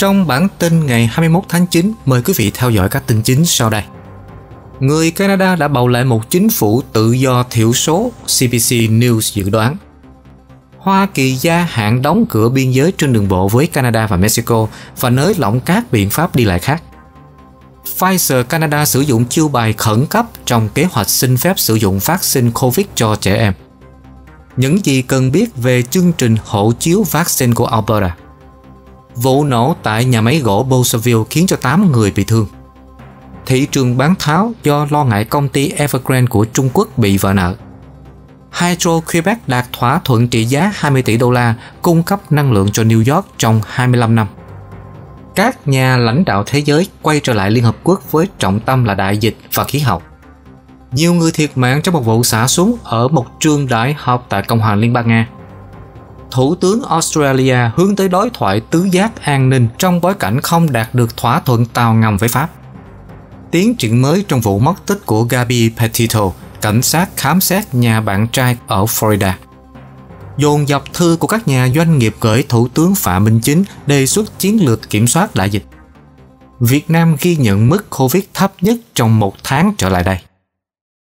Trong bản tin ngày 21 tháng 9, mời quý vị theo dõi các tin chính sau đây. Người Canada đã bầu lại một chính phủ tự do thiểu số, CBC News dự đoán. Hoa Kỳ gia hạn đóng cửa biên giới trên đường bộ với Canada và Mexico và nới lỏng các biện pháp đi lại khác. Pfizer Canada sử dụng chiêu bài khẩn cấp trong kế hoạch xin phép sử dụng vaccine COVID cho trẻ em. Những gì cần biết về chương trình hộ chiếu vaccine của Alberta – Vụ nổ tại nhà máy gỗ Bolsaville khiến cho 8 người bị thương. Thị trường bán tháo do lo ngại công ty Evergrande của Trung Quốc bị vỡ nợ. Hydro Quebec đạt thỏa thuận trị giá 20 tỷ đô la cung cấp năng lượng cho New York trong 25 năm. Các nhà lãnh đạo thế giới quay trở lại Liên Hợp Quốc với trọng tâm là đại dịch và khí hậu. Nhiều người thiệt mạng trong một vụ xả súng ở một trường đại học tại Cộng hòa Liên bang Nga. Thủ tướng Australia hướng tới đối thoại tứ giác an ninh trong bối cảnh không đạt được thỏa thuận tàu ngầm với Pháp. Tiến triển mới trong vụ mất tích của Gabi Petito, cảnh sát khám xét nhà bạn trai ở Florida. Dồn dập thư của các nhà doanh nghiệp gửi Thủ tướng Phạm Minh Chính đề xuất chiến lược kiểm soát đại dịch. Việt Nam ghi nhận mức Covid thấp nhất trong một tháng trở lại đây.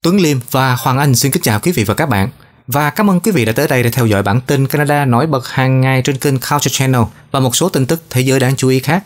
Tuấn Liêm và Hoàng Anh xin kính chào quý vị và các bạn. Và cảm ơn quý vị đã tới đây để theo dõi bản tin Canada nổi bật hàng ngày trên kênh Culture Channel và một số tin tức thế giới đáng chú ý khác.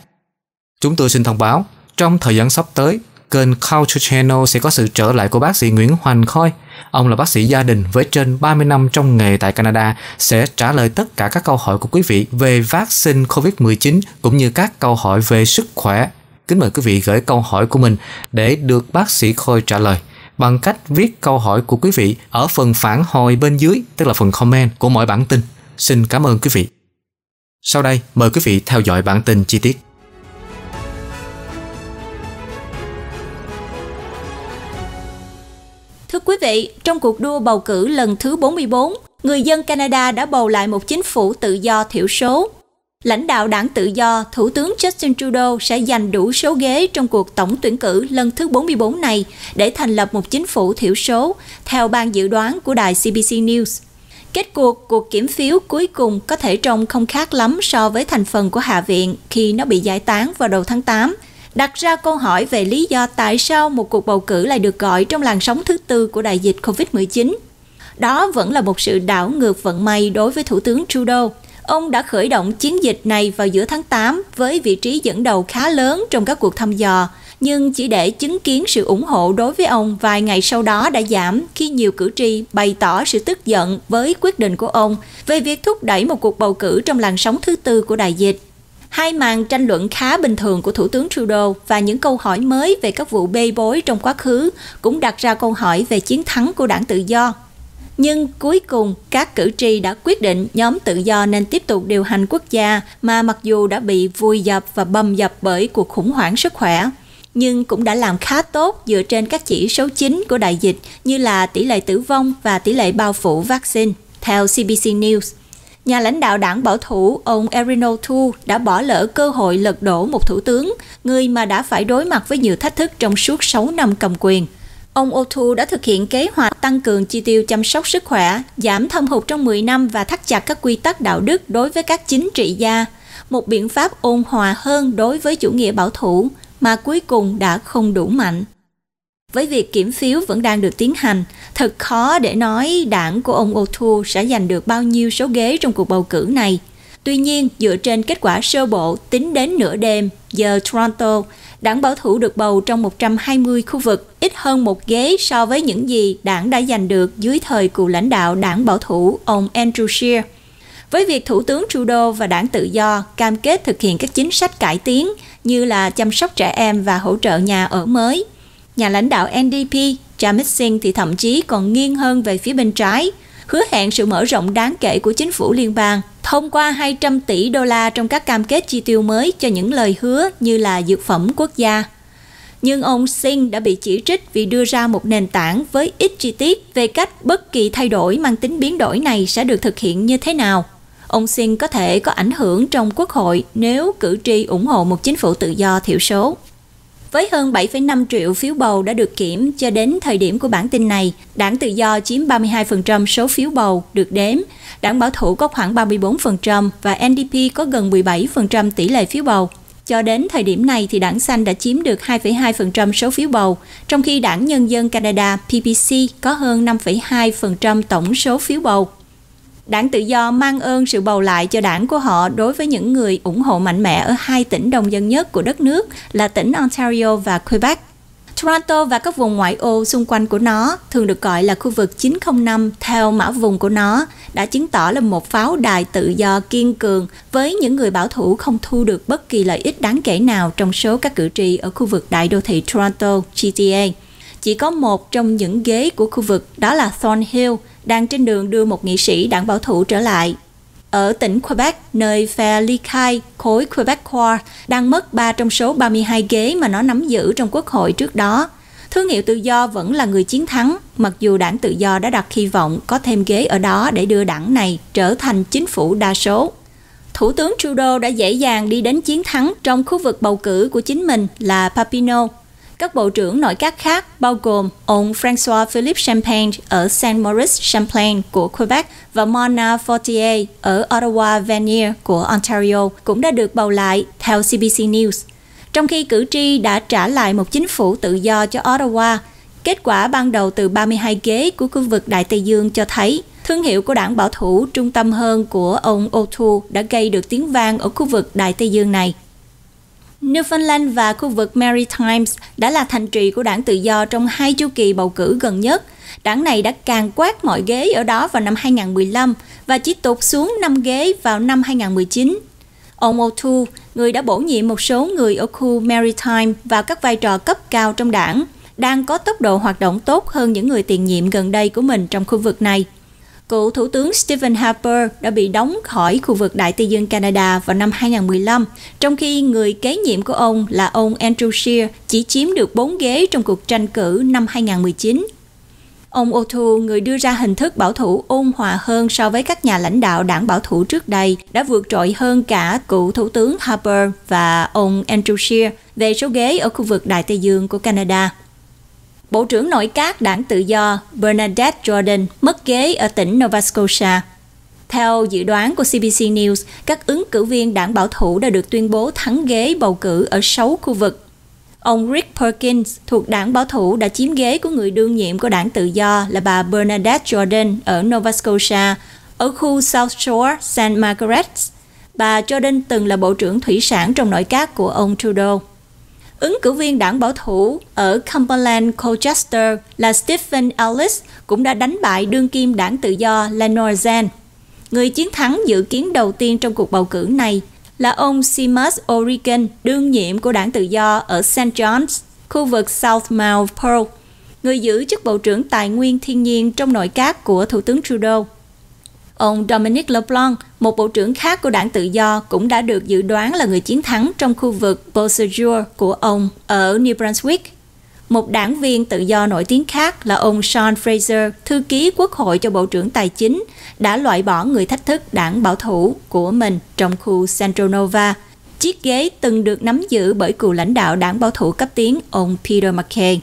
Chúng tôi xin thông báo, trong thời gian sắp tới, kênh Culture Channel sẽ có sự trở lại của bác sĩ Nguyễn Hoành Khôi. Ông là bác sĩ gia đình với trên 30 năm trong nghề tại Canada sẽ trả lời tất cả các câu hỏi của quý vị về vaccine COVID-19 cũng như các câu hỏi về sức khỏe. Kính mời quý vị gửi câu hỏi của mình để được bác sĩ Khôi trả lời bằng cách viết câu hỏi của quý vị ở phần phản hồi bên dưới, tức là phần comment của mỗi bản tin. Xin cảm ơn quý vị. Sau đây, mời quý vị theo dõi bản tin chi tiết. Thưa quý vị, trong cuộc đua bầu cử lần thứ 44, người dân Canada đã bầu lại một chính phủ tự do thiểu số Lãnh đạo đảng tự do, Thủ tướng Justin Trudeau sẽ giành đủ số ghế trong cuộc tổng tuyển cử lần thứ 44 này để thành lập một chính phủ thiểu số, theo ban dự đoán của đài CBC News. Kết cuộc cuộc kiểm phiếu cuối cùng có thể trông không khác lắm so với thành phần của Hạ viện khi nó bị giải tán vào đầu tháng 8, đặt ra câu hỏi về lý do tại sao một cuộc bầu cử lại được gọi trong làn sóng thứ tư của đại dịch COVID-19. Đó vẫn là một sự đảo ngược vận may đối với Thủ tướng Trudeau – Ông đã khởi động chiến dịch này vào giữa tháng 8 với vị trí dẫn đầu khá lớn trong các cuộc thăm dò, nhưng chỉ để chứng kiến sự ủng hộ đối với ông vài ngày sau đó đã giảm khi nhiều cử tri bày tỏ sự tức giận với quyết định của ông về việc thúc đẩy một cuộc bầu cử trong làn sóng thứ tư của đại dịch. Hai màn tranh luận khá bình thường của Thủ tướng Trudeau và những câu hỏi mới về các vụ bê bối trong quá khứ cũng đặt ra câu hỏi về chiến thắng của đảng tự do nhưng cuối cùng các cử tri đã quyết định nhóm tự do nên tiếp tục điều hành quốc gia mà mặc dù đã bị vùi dập và bầm dập bởi cuộc khủng hoảng sức khỏe nhưng cũng đã làm khá tốt dựa trên các chỉ số chính của đại dịch như là tỷ lệ tử vong và tỷ lệ bao phủ vaccine, theo CBC News. Nhà lãnh đạo đảng bảo thủ ông Erino Thu đã bỏ lỡ cơ hội lật đổ một thủ tướng, người mà đã phải đối mặt với nhiều thách thức trong suốt 6 năm cầm quyền – Ông Otu đã thực hiện kế hoạch tăng cường chi tiêu chăm sóc sức khỏe, giảm thâm hụt trong 10 năm và thắt chặt các quy tắc đạo đức đối với các chính trị gia, một biện pháp ôn hòa hơn đối với chủ nghĩa bảo thủ mà cuối cùng đã không đủ mạnh. Với việc kiểm phiếu vẫn đang được tiến hành, thật khó để nói đảng của ông O'Toole sẽ giành được bao nhiêu số ghế trong cuộc bầu cử này. Tuy nhiên, dựa trên kết quả sơ bộ tính đến nửa đêm giờ Toronto, đảng bảo thủ được bầu trong 120 khu vực, ít hơn một ghế so với những gì đảng đã giành được dưới thời cựu lãnh đạo đảng bảo thủ ông Andrew Scheer. Với việc Thủ tướng Trudeau và đảng tự do cam kết thực hiện các chính sách cải tiến như là chăm sóc trẻ em và hỗ trợ nhà ở mới, nhà lãnh đạo NDP Jamit Singh thì thậm chí còn nghiêng hơn về phía bên trái – hứa hẹn sự mở rộng đáng kể của chính phủ liên bang thông qua 200 tỷ đô la trong các cam kết chi tiêu mới cho những lời hứa như là dược phẩm quốc gia. Nhưng ông Singh đã bị chỉ trích vì đưa ra một nền tảng với ít chi tiết về cách bất kỳ thay đổi mang tính biến đổi này sẽ được thực hiện như thế nào. Ông Singh có thể có ảnh hưởng trong quốc hội nếu cử tri ủng hộ một chính phủ tự do thiểu số. Với hơn 7,5 triệu phiếu bầu đã được kiểm cho đến thời điểm của bản tin này, đảng Tự do chiếm 32% số phiếu bầu được đếm, đảng Bảo thủ có khoảng 34% và NDP có gần 17% tỷ lệ phiếu bầu. Cho đến thời điểm này thì đảng Xanh đã chiếm được 2,2% số phiếu bầu, trong khi đảng Nhân dân Canada PPC có hơn 5,2% tổng số phiếu bầu. Đảng Tự do mang ơn sự bầu lại cho đảng của họ đối với những người ủng hộ mạnh mẽ ở hai tỉnh đông dân nhất của đất nước là tỉnh Ontario và Quebec. Toronto và các vùng ngoại ô xung quanh của nó, thường được gọi là khu vực 905 theo mã vùng của nó, đã chứng tỏ là một pháo đài tự do kiên cường với những người bảo thủ không thu được bất kỳ lợi ích đáng kể nào trong số các cử tri ở khu vực đại đô thị Toronto, GTA. Chỉ có một trong những ghế của khu vực đó là Thornhill, đang trên đường đưa một nghị sĩ đảng bảo thủ trở lại. Ở tỉnh Quebec, nơi phe ly khai khối Quebecois đang mất 3 trong số 32 ghế mà nó nắm giữ trong quốc hội trước đó. Thương hiệu tự do vẫn là người chiến thắng, mặc dù đảng tự do đã đặt hy vọng có thêm ghế ở đó để đưa đảng này trở thành chính phủ đa số. Thủ tướng Trudeau đã dễ dàng đi đến chiến thắng trong khu vực bầu cử của chính mình là Papineau, các bộ trưởng nội các khác bao gồm ông François-Philippe Champagne ở Saint Maurice Champlain của Quebec và Mona Fortier ở Ottawa Vanier của Ontario cũng đã được bầu lại theo CBC News. Trong khi cử tri đã trả lại một chính phủ tự do cho Ottawa, kết quả ban đầu từ 32 ghế của khu vực Đại Tây Dương cho thấy thương hiệu của đảng bảo thủ trung tâm hơn của ông O'Toole đã gây được tiếng vang ở khu vực Đại Tây Dương này. Newfoundland và khu vực Maritimes đã là thành trì của đảng tự do trong hai chu kỳ bầu cử gần nhất. Đảng này đã càng quát mọi ghế ở đó vào năm 2015 và chỉ tụt xuống 5 ghế vào năm 2019. Ông O'Toole, người đã bổ nhiệm một số người ở khu Maritime vào các vai trò cấp cao trong đảng, đang có tốc độ hoạt động tốt hơn những người tiền nhiệm gần đây của mình trong khu vực này cựu Thủ tướng Stephen Harper đã bị đóng khỏi khu vực Đại Tây Dương Canada vào năm 2015, trong khi người kế nhiệm của ông là ông Andrew Scheer chỉ chiếm được 4 ghế trong cuộc tranh cử năm 2019. Ông O'Toole, người đưa ra hình thức bảo thủ ôn hòa hơn so với các nhà lãnh đạo đảng bảo thủ trước đây, đã vượt trội hơn cả cựu Thủ tướng Harper và ông Andrew Scheer về số ghế ở khu vực Đại Tây Dương của Canada. Bộ trưởng nội các đảng tự do Bernadette Jordan mất ghế ở tỉnh Nova Scotia. Theo dự đoán của CBC News, các ứng cử viên đảng bảo thủ đã được tuyên bố thắng ghế bầu cử ở 6 khu vực. Ông Rick Perkins thuộc đảng bảo thủ đã chiếm ghế của người đương nhiệm của đảng tự do là bà Bernadette Jordan ở Nova Scotia, ở khu South Shore St. Margaret's. Bà Jordan từng là Bộ trưởng Thủy sản trong nội các của ông Trudeau. Ứng cử viên đảng bảo thủ ở Cumberland Colchester là Stephen Ellis cũng đã đánh bại đương kim đảng tự do Lenore Zan. Người chiến thắng dự kiến đầu tiên trong cuộc bầu cử này là ông Seamus O'Regan, đương nhiệm của đảng tự do ở St. John's, khu vực South Mount Pearl, người giữ chức Bộ trưởng Tài nguyên Thiên nhiên trong nội các của Thủ tướng Trudeau. Ông Dominic LeBlanc, một bộ trưởng khác của đảng tự do, cũng đã được dự đoán là người chiến thắng trong khu vực Beausejour của ông ở New Brunswick. Một đảng viên tự do nổi tiếng khác là ông Sean Fraser, thư ký quốc hội cho Bộ trưởng Tài chính, đã loại bỏ người thách thức đảng bảo thủ của mình trong khu Central Nova. Chiếc ghế từng được nắm giữ bởi cựu lãnh đạo đảng bảo thủ cấp tiến ông Peter McKay.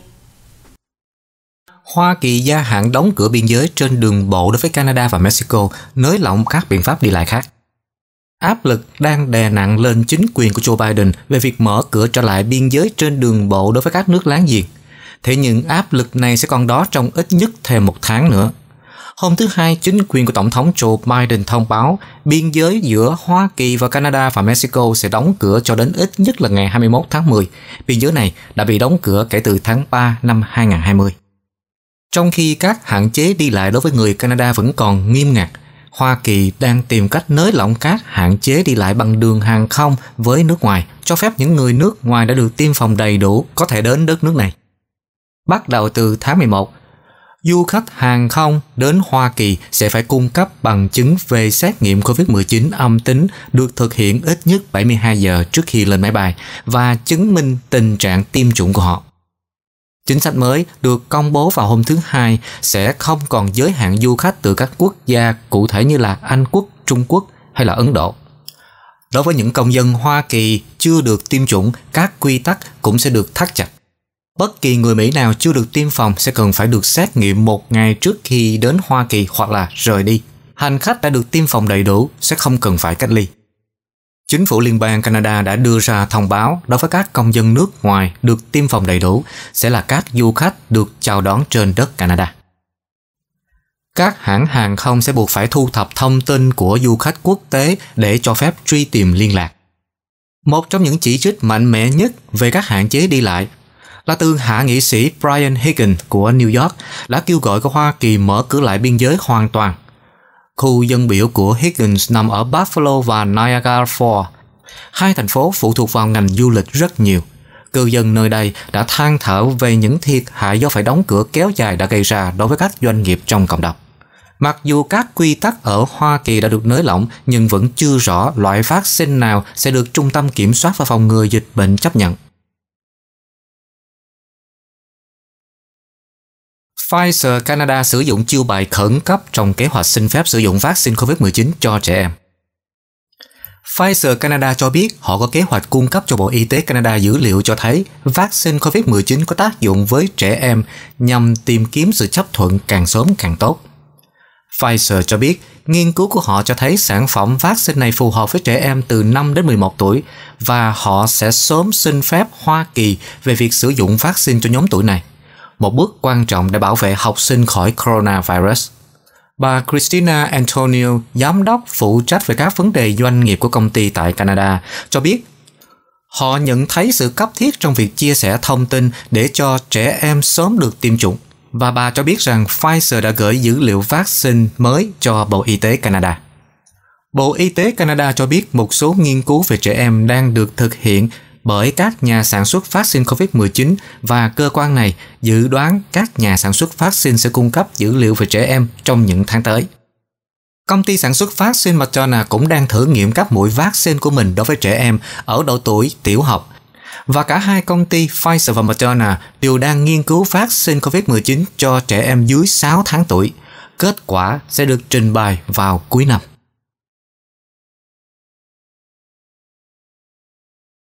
Hoa Kỳ gia hạn đóng cửa biên giới trên đường bộ đối với Canada và Mexico, nới lỏng các biện pháp đi lại khác. Áp lực đang đè nặng lên chính quyền của Joe Biden về việc mở cửa trở lại biên giới trên đường bộ đối với các nước láng giềng. Thế nhưng áp lực này sẽ còn đó trong ít nhất thêm một tháng nữa. Hôm thứ Hai, chính quyền của Tổng thống Joe Biden thông báo biên giới giữa Hoa Kỳ và Canada và Mexico sẽ đóng cửa cho đến ít nhất là ngày 21 tháng 10. Biên giới này đã bị đóng cửa kể từ tháng 3 năm 2020. Trong khi các hạn chế đi lại đối với người Canada vẫn còn nghiêm ngặt, Hoa Kỳ đang tìm cách nới lỏng các hạn chế đi lại bằng đường hàng không với nước ngoài, cho phép những người nước ngoài đã được tiêm phòng đầy đủ có thể đến đất nước này. Bắt đầu từ tháng 11, du khách hàng không đến Hoa Kỳ sẽ phải cung cấp bằng chứng về xét nghiệm COVID-19 âm tính được thực hiện ít nhất 72 giờ trước khi lên máy bay và chứng minh tình trạng tiêm chủng của họ. Chính sách mới được công bố vào hôm thứ Hai sẽ không còn giới hạn du khách từ các quốc gia cụ thể như là Anh Quốc, Trung Quốc hay là Ấn Độ. Đối với những công dân Hoa Kỳ chưa được tiêm chủng, các quy tắc cũng sẽ được thắt chặt. Bất kỳ người Mỹ nào chưa được tiêm phòng sẽ cần phải được xét nghiệm một ngày trước khi đến Hoa Kỳ hoặc là rời đi. Hành khách đã được tiêm phòng đầy đủ sẽ không cần phải cách ly. Chính phủ liên bang Canada đã đưa ra thông báo đối với các công dân nước ngoài được tiêm phòng đầy đủ sẽ là các du khách được chào đón trên đất Canada. Các hãng hàng không sẽ buộc phải thu thập thông tin của du khách quốc tế để cho phép truy tìm liên lạc. Một trong những chỉ trích mạnh mẽ nhất về các hạn chế đi lại là từ hạ nghị sĩ Brian Higgins của New York đã kêu gọi của Hoa Kỳ mở cửa lại biên giới hoàn toàn khu dân biểu của Higgins nằm ở Buffalo và Niagara Falls. Hai thành phố phụ thuộc vào ngành du lịch rất nhiều. Cư dân nơi đây đã than thở về những thiệt hại do phải đóng cửa kéo dài đã gây ra đối với các doanh nghiệp trong cộng đồng. Mặc dù các quy tắc ở Hoa Kỳ đã được nới lỏng nhưng vẫn chưa rõ loại phát vaccine nào sẽ được Trung tâm Kiểm soát và Phòng ngừa Dịch bệnh chấp nhận. Pfizer Canada sử dụng chiêu bài khẩn cấp trong kế hoạch xin phép sử dụng vaccine COVID-19 cho trẻ em. Pfizer Canada cho biết họ có kế hoạch cung cấp cho Bộ Y tế Canada dữ liệu cho thấy vaccine COVID-19 có tác dụng với trẻ em nhằm tìm kiếm sự chấp thuận càng sớm càng tốt. Pfizer cho biết nghiên cứu của họ cho thấy sản phẩm vaccine này phù hợp với trẻ em từ 5 đến 11 tuổi và họ sẽ sớm xin phép Hoa Kỳ về việc sử dụng vaccine cho nhóm tuổi này một bước quan trọng để bảo vệ học sinh khỏi coronavirus. Bà Christina Antonio, giám đốc phụ trách về các vấn đề doanh nghiệp của công ty tại Canada, cho biết họ nhận thấy sự cấp thiết trong việc chia sẻ thông tin để cho trẻ em sớm được tiêm chủng. Và bà cho biết rằng Pfizer đã gửi dữ liệu vaccine mới cho Bộ Y tế Canada. Bộ Y tế Canada cho biết một số nghiên cứu về trẻ em đang được thực hiện bởi các nhà sản xuất vaccine COVID-19 và cơ quan này dự đoán các nhà sản xuất vaccine sẽ cung cấp dữ liệu về trẻ em trong những tháng tới. Công ty sản xuất vaccine Moderna cũng đang thử nghiệm các mũi vaccine của mình đối với trẻ em ở độ tuổi tiểu học. Và cả hai công ty Pfizer và Moderna đều đang nghiên cứu vaccine COVID-19 cho trẻ em dưới 6 tháng tuổi. Kết quả sẽ được trình bày vào cuối năm.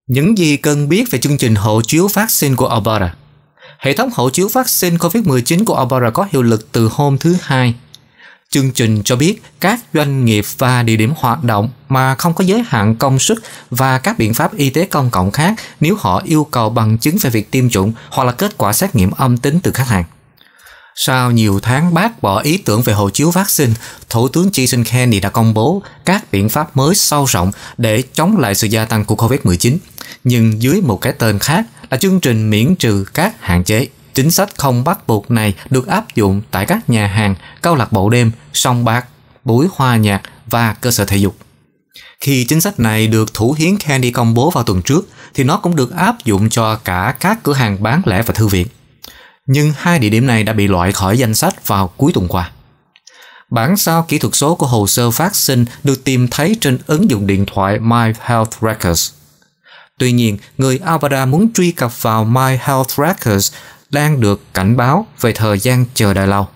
Những gì cần biết về chương trình hộ chiếu vaccine của Alberta Hệ thống hộ chiếu vaccine COVID-19 của Alberta có hiệu lực từ hôm thứ Hai. Chương trình cho biết các doanh nghiệp và địa điểm hoạt động mà không có giới hạn công suất và các biện pháp y tế công cộng khác nếu họ yêu cầu bằng chứng về việc tiêm chủng hoặc là kết quả xét nghiệm âm tính từ khách hàng. Sau nhiều tháng bác bỏ ý tưởng về hộ chiếu vaccine, Thủ tướng Jason Kenney đã công bố các biện pháp mới sâu rộng để chống lại sự gia tăng của COVID-19, nhưng dưới một cái tên khác là chương trình miễn trừ các hạn chế. Chính sách không bắt buộc này được áp dụng tại các nhà hàng, câu lạc bộ đêm, sông bạc, buổi hòa nhạc và cơ sở thể dục. Khi chính sách này được thủ hiến Candy công bố vào tuần trước, thì nó cũng được áp dụng cho cả các cửa hàng bán lẻ và thư viện nhưng hai địa điểm này đã bị loại khỏi danh sách vào cuối tuần qua. Bản sao kỹ thuật số của hồ sơ phát sinh được tìm thấy trên ứng dụng điện thoại My Health Records. Tuy nhiên, người Alberta muốn truy cập vào My Health Records đang được cảnh báo về thời gian chờ đợi lâu.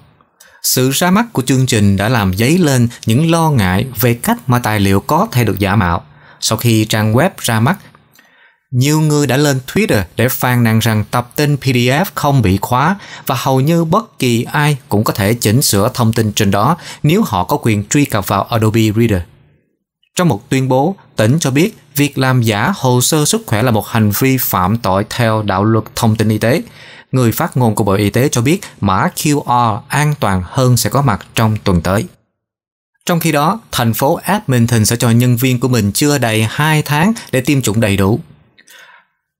Sự ra mắt của chương trình đã làm dấy lên những lo ngại về cách mà tài liệu có thể được giả mạo sau khi trang web ra mắt nhiều người đã lên Twitter để phàn nàn rằng tập tin PDF không bị khóa và hầu như bất kỳ ai cũng có thể chỉnh sửa thông tin trên đó nếu họ có quyền truy cập vào Adobe Reader. Trong một tuyên bố, tỉnh cho biết việc làm giả hồ sơ sức khỏe là một hành vi phạm tội theo đạo luật thông tin y tế. Người phát ngôn của Bộ Y tế cho biết mã QR an toàn hơn sẽ có mặt trong tuần tới. Trong khi đó, thành phố Edmonton sẽ cho nhân viên của mình chưa đầy 2 tháng để tiêm chủng đầy đủ.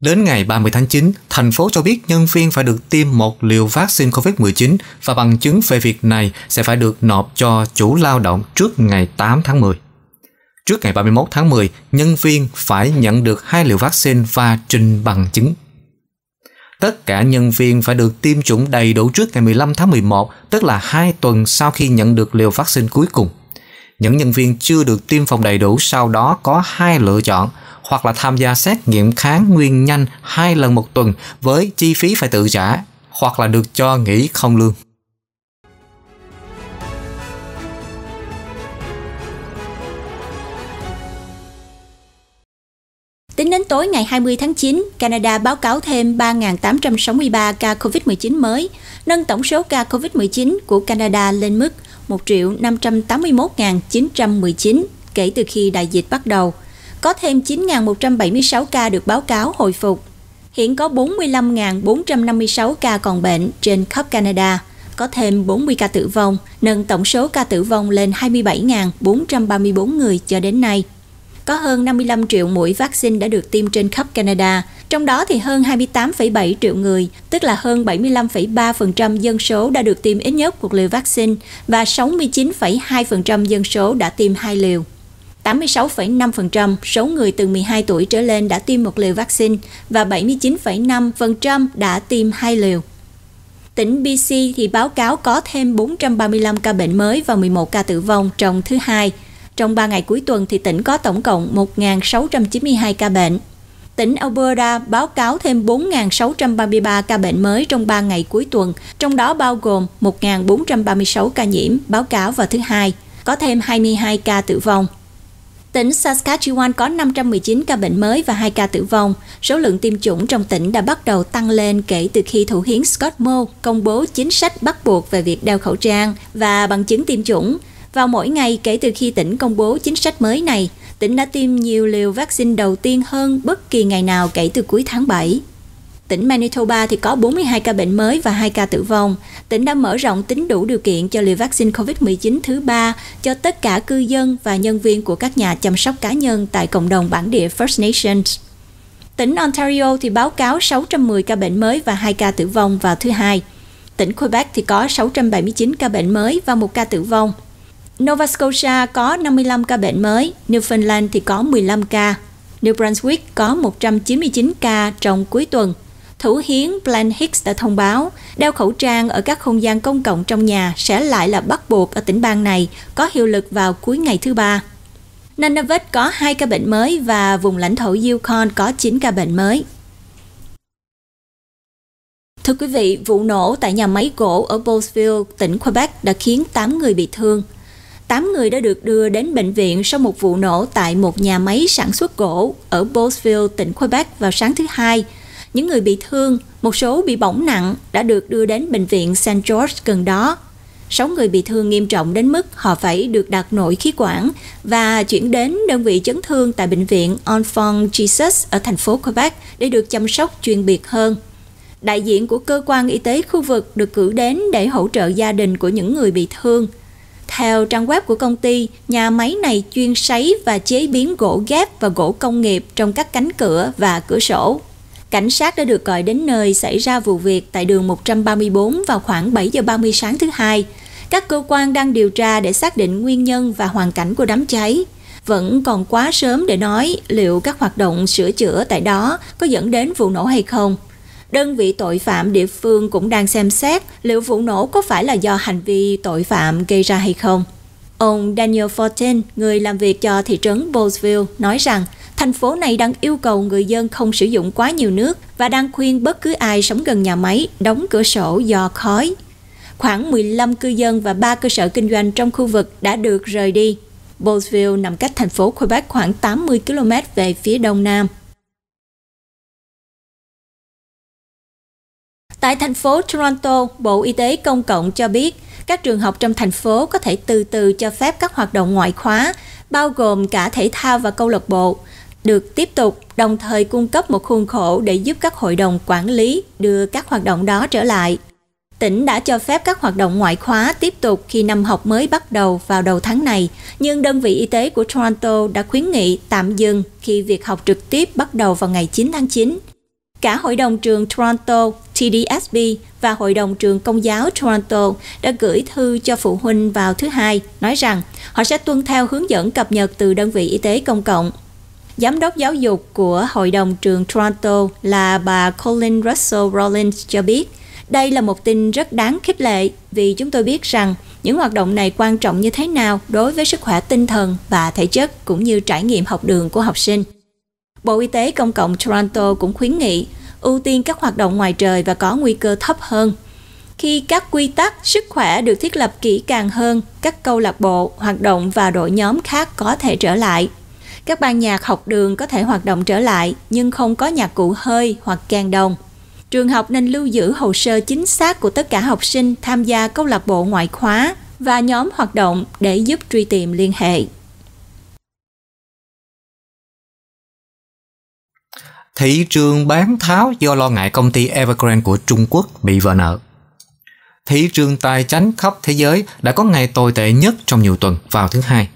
Đến ngày 30 tháng 9, thành phố cho biết nhân viên phải được tiêm một liều vaccine COVID-19 và bằng chứng về việc này sẽ phải được nộp cho chủ lao động trước ngày 8 tháng 10. Trước ngày 31 tháng 10, nhân viên phải nhận được hai liều vaccine và trình bằng chứng. Tất cả nhân viên phải được tiêm chủng đầy đủ trước ngày 15 tháng 11, tức là 2 tuần sau khi nhận được liều vaccine cuối cùng những nhân viên chưa được tiêm phòng đầy đủ sau đó có hai lựa chọn hoặc là tham gia xét nghiệm kháng nguyên nhanh hai lần một tuần với chi phí phải tự trả hoặc là được cho nghỉ không lương. Tính đến tối ngày 20 tháng 9, Canada báo cáo thêm 3.863 ca COVID-19 mới, nâng tổng số ca COVID-19 của Canada lên mức 3.863 1.581.919 kể từ khi đại dịch bắt đầu. Có thêm 9.176 ca được báo cáo hồi phục. Hiện có 45.456 ca còn bệnh trên khắp Canada, có thêm 40 ca tử vong, nâng tổng số ca tử vong lên 27.434 người cho đến nay có hơn 55 triệu mũi vaccine đã được tiêm trên khắp Canada. Trong đó thì hơn 28,7 triệu người, tức là hơn 75,3% dân số đã được tiêm ít nhất một liều vaccine và 69,2% dân số đã tiêm hai liều. 86,5% số người từ 12 tuổi trở lên đã tiêm một liều vaccine và 79,5% đã tiêm hai liều. Tỉnh BC thì báo cáo có thêm 435 ca bệnh mới và 11 ca tử vong trong thứ hai – trong 3 ngày cuối tuần thì tỉnh có tổng cộng 1.692 ca bệnh. Tỉnh Alberta báo cáo thêm 4.633 ca bệnh mới trong 3 ngày cuối tuần, trong đó bao gồm 1.436 ca nhiễm báo cáo vào thứ hai, có thêm 22 ca tử vong. Tỉnh Saskatchewan có 519 ca bệnh mới và 2 ca tử vong. Số lượng tiêm chủng trong tỉnh đã bắt đầu tăng lên kể từ khi thủ hiến Scott Moore công bố chính sách bắt buộc về việc đeo khẩu trang và bằng chứng tiêm chủng. Vào mỗi ngày kể từ khi tỉnh công bố chính sách mới này, tỉnh đã tiêm nhiều liều vaccine đầu tiên hơn bất kỳ ngày nào kể từ cuối tháng 7. Tỉnh Manitoba thì có 42 ca bệnh mới và 2 ca tử vong. Tỉnh đã mở rộng tính đủ điều kiện cho liều vaccine COVID-19 thứ ba cho tất cả cư dân và nhân viên của các nhà chăm sóc cá nhân tại cộng đồng bản địa First Nations. Tỉnh Ontario thì báo cáo 610 ca bệnh mới và 2 ca tử vong vào thứ hai. Tỉnh Quebec thì có 679 ca bệnh mới và 1 ca tử vong. Nova Scotia có 55 ca bệnh mới, Newfoundland thì có 15 ca, New Brunswick có 199 ca trong cuối tuần. Thủ hiến Plan Hicks đã thông báo đeo khẩu trang ở các không gian công cộng trong nhà sẽ lại là bắt buộc ở tỉnh bang này, có hiệu lực vào cuối ngày thứ ba. Nunavut có 2 ca bệnh mới và vùng lãnh thổ Yukon có 9 ca bệnh mới. Thưa quý vị, vụ nổ tại nhà máy gỗ ở Bowsville, tỉnh Quebec đã khiến 8 người bị thương, 8 người đã được đưa đến bệnh viện sau một vụ nổ tại một nhà máy sản xuất gỗ ở Bosville, tỉnh Quebec vào sáng thứ Hai. Những người bị thương, một số bị bỏng nặng đã được đưa đến bệnh viện St. George gần đó. 6 người bị thương nghiêm trọng đến mức họ phải được đặt nội khí quản và chuyển đến đơn vị chấn thương tại bệnh viện Enfant Jesus ở thành phố Quebec để được chăm sóc chuyên biệt hơn. Đại diện của cơ quan y tế khu vực được cử đến để hỗ trợ gia đình của những người bị thương – theo trang web của công ty, nhà máy này chuyên sấy và chế biến gỗ ghép và gỗ công nghiệp trong các cánh cửa và cửa sổ. Cảnh sát đã được gọi đến nơi xảy ra vụ việc tại đường 134 vào khoảng 7 giờ 30 sáng thứ hai. Các cơ quan đang điều tra để xác định nguyên nhân và hoàn cảnh của đám cháy. Vẫn còn quá sớm để nói liệu các hoạt động sửa chữa tại đó có dẫn đến vụ nổ hay không đơn vị tội phạm địa phương cũng đang xem xét liệu vụ nổ có phải là do hành vi tội phạm gây ra hay không. Ông Daniel Fortin, người làm việc cho thị trấn Bowlesville, nói rằng thành phố này đang yêu cầu người dân không sử dụng quá nhiều nước và đang khuyên bất cứ ai sống gần nhà máy đóng cửa sổ do khói. Khoảng 15 cư dân và 3 cơ sở kinh doanh trong khu vực đã được rời đi. Bowlesville nằm cách thành phố Quebec khoảng 80 km về phía đông nam. Tại thành phố Toronto, Bộ Y tế Công cộng cho biết các trường học trong thành phố có thể từ từ cho phép các hoạt động ngoại khóa, bao gồm cả thể thao và câu lạc bộ, được tiếp tục đồng thời cung cấp một khuôn khổ để giúp các hội đồng quản lý đưa các hoạt động đó trở lại. Tỉnh đã cho phép các hoạt động ngoại khóa tiếp tục khi năm học mới bắt đầu vào đầu tháng này, nhưng đơn vị y tế của Toronto đã khuyến nghị tạm dừng khi việc học trực tiếp bắt đầu vào ngày 9 tháng 9. Cả hội đồng trường Toronto TDSB và Hội đồng trường Công giáo Toronto đã gửi thư cho phụ huynh vào thứ Hai, nói rằng họ sẽ tuân theo hướng dẫn cập nhật từ đơn vị y tế công cộng. Giám đốc giáo dục của Hội đồng trường Toronto là bà Colin Russell Rollins cho biết, đây là một tin rất đáng khích lệ vì chúng tôi biết rằng những hoạt động này quan trọng như thế nào đối với sức khỏe tinh thần và thể chất cũng như trải nghiệm học đường của học sinh. Bộ Y tế Công cộng Toronto cũng khuyến nghị ưu tiên các hoạt động ngoài trời và có nguy cơ thấp hơn. Khi các quy tắc sức khỏe được thiết lập kỹ càng hơn, các câu lạc bộ, hoạt động và đội nhóm khác có thể trở lại. Các ban nhạc học đường có thể hoạt động trở lại nhưng không có nhạc cụ hơi hoặc kèn đồng. Trường học nên lưu giữ hồ sơ chính xác của tất cả học sinh tham gia câu lạc bộ ngoại khóa và nhóm hoạt động để giúp truy tìm liên hệ. thị trường bán tháo do lo ngại công ty Evergrande của Trung Quốc bị vỡ nợ. Thị trường tài chính khắp thế giới đã có ngày tồi tệ nhất trong nhiều tuần vào thứ Hai,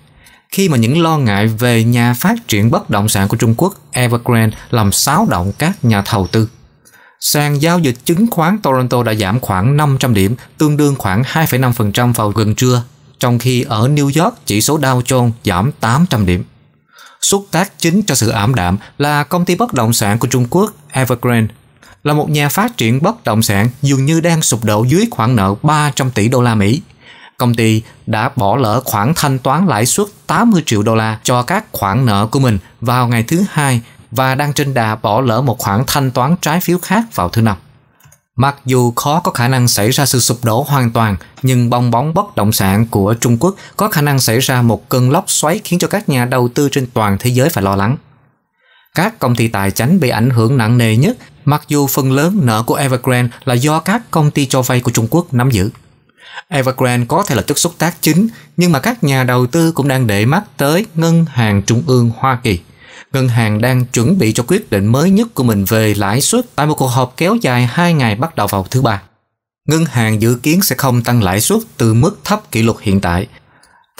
khi mà những lo ngại về nhà phát triển bất động sản của Trung Quốc Evergrande làm xáo động các nhà thầu tư. Sàn giao dịch chứng khoán Toronto đã giảm khoảng 500 điểm, tương đương khoảng 2,5% vào gần trưa, trong khi ở New York chỉ số Dow Jones giảm 800 điểm. Xúc tác chính cho sự ảm đạm là công ty bất động sản của Trung Quốc Evergrande, là một nhà phát triển bất động sản dường như đang sụp đổ dưới khoản nợ 300 tỷ đô la Mỹ. Công ty đã bỏ lỡ khoản thanh toán lãi suất 80 triệu đô la cho các khoản nợ của mình vào ngày thứ hai và đang trên đà bỏ lỡ một khoản thanh toán trái phiếu khác vào thứ năm. Mặc dù khó có khả năng xảy ra sự sụp đổ hoàn toàn, nhưng bong bóng bất động sản của Trung Quốc có khả năng xảy ra một cơn lốc xoáy khiến cho các nhà đầu tư trên toàn thế giới phải lo lắng. Các công ty tài chính bị ảnh hưởng nặng nề nhất, mặc dù phần lớn nợ của Evergrande là do các công ty cho vay của Trung Quốc nắm giữ. Evergrande có thể là chất xúc tác chính, nhưng mà các nhà đầu tư cũng đang để mắt tới Ngân hàng Trung ương Hoa Kỳ – Ngân hàng đang chuẩn bị cho quyết định mới nhất của mình về lãi suất tại một cuộc họp kéo dài 2 ngày bắt đầu vào thứ ba. Ngân hàng dự kiến sẽ không tăng lãi suất từ mức thấp kỷ lục hiện tại.